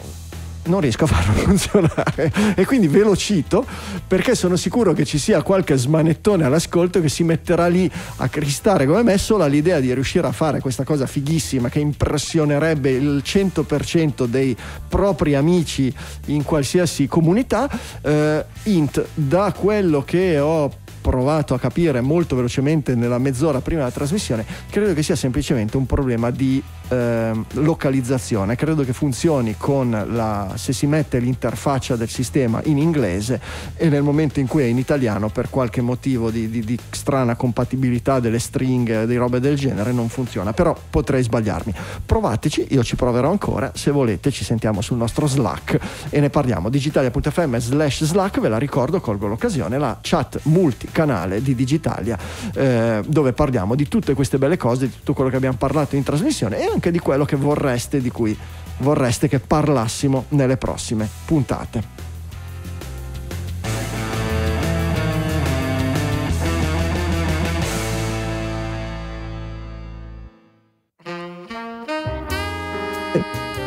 non riesco a farlo funzionare e quindi ve lo cito perché sono sicuro che ci sia qualche smanettone all'ascolto che si metterà lì a cristare come me solo all'idea di riuscire a fare questa cosa fighissima che impressionerebbe il 100% dei propri amici in qualsiasi comunità eh, int da quello che ho provato a capire molto velocemente nella mezz'ora prima della trasmissione, credo che sia semplicemente un problema di eh, localizzazione. Credo che funzioni con la se si mette l'interfaccia del sistema in inglese e nel momento in cui è in italiano per qualche motivo di, di, di strana compatibilità delle stringhe, di robe del genere non funziona, però potrei sbagliarmi. Provateci, io ci proverò ancora, se volete ci sentiamo sul nostro Slack e ne parliamo. Digitalia.fm slash Slack, ve la ricordo, colgo l'occasione, la chat multi canale di Digitalia eh, dove parliamo di tutte queste belle cose, di tutto quello che abbiamo parlato in trasmissione e anche di quello che vorreste, di cui vorreste che parlassimo nelle prossime puntate.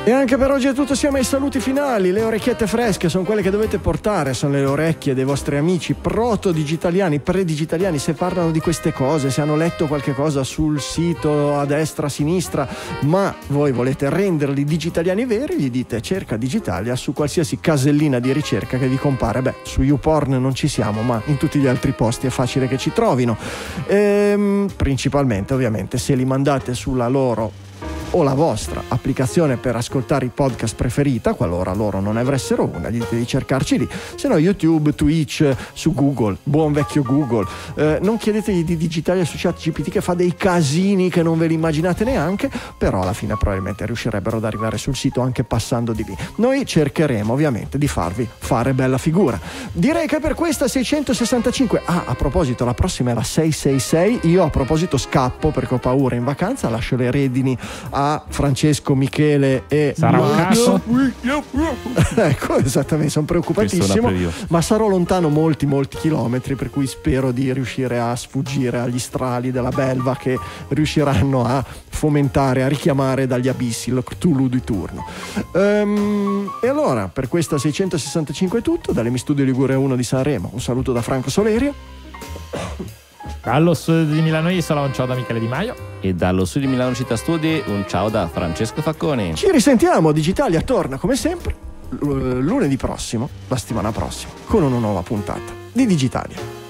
E anche per oggi è tutto, siamo ai saluti finali. Le orecchiette fresche sono quelle che dovete portare, sono le orecchie dei vostri amici proto-digitaliani, pre-digitaliani, se parlano di queste cose, se hanno letto qualche cosa sul sito a destra, a sinistra, ma voi volete renderli digitaliani veri, gli dite cerca Digitalia su qualsiasi casellina di ricerca che vi compare. Beh, su YouPorn non ci siamo, ma in tutti gli altri posti è facile che ci trovino. Ehm, principalmente, ovviamente, se li mandate sulla loro o la vostra applicazione per ascoltare i podcast preferita, qualora loro non avessero una, dite di cercarci lì, se no YouTube, Twitch, eh, su Google, buon vecchio Google, eh, non chiedetegli di digitare su chat GPT che fa dei casini che non ve li immaginate neanche, però alla fine probabilmente riuscirebbero ad arrivare sul sito anche passando di lì. Noi cercheremo ovviamente di farvi fare bella figura. Direi che per questa 665, ah a proposito la prossima è la 666, io a proposito scappo perché ho paura in vacanza, lascio le redini a Francesco, Michele e Sarà un caso? ecco, esattamente, sono preoccupatissimo, ma sarò lontano molti molti chilometri per cui spero di riuscire a sfuggire agli strali della belva che riusciranno a fomentare, a richiamare dagli abissi il Cthulhu di turno. Um, e allora, per questa 665 è tutto, dalle Mi Studio Ligure 1 di Sanremo. Un saluto da Franco Solerio. Dallo studio di Milano io sono un ciao da Michele Di Maio. E dallo studio di Milano Città Studi un ciao da Francesco Facconi. Ci risentiamo, Digitalia torna come sempre lunedì prossimo, la settimana prossima, con una nuova puntata di Digitalia.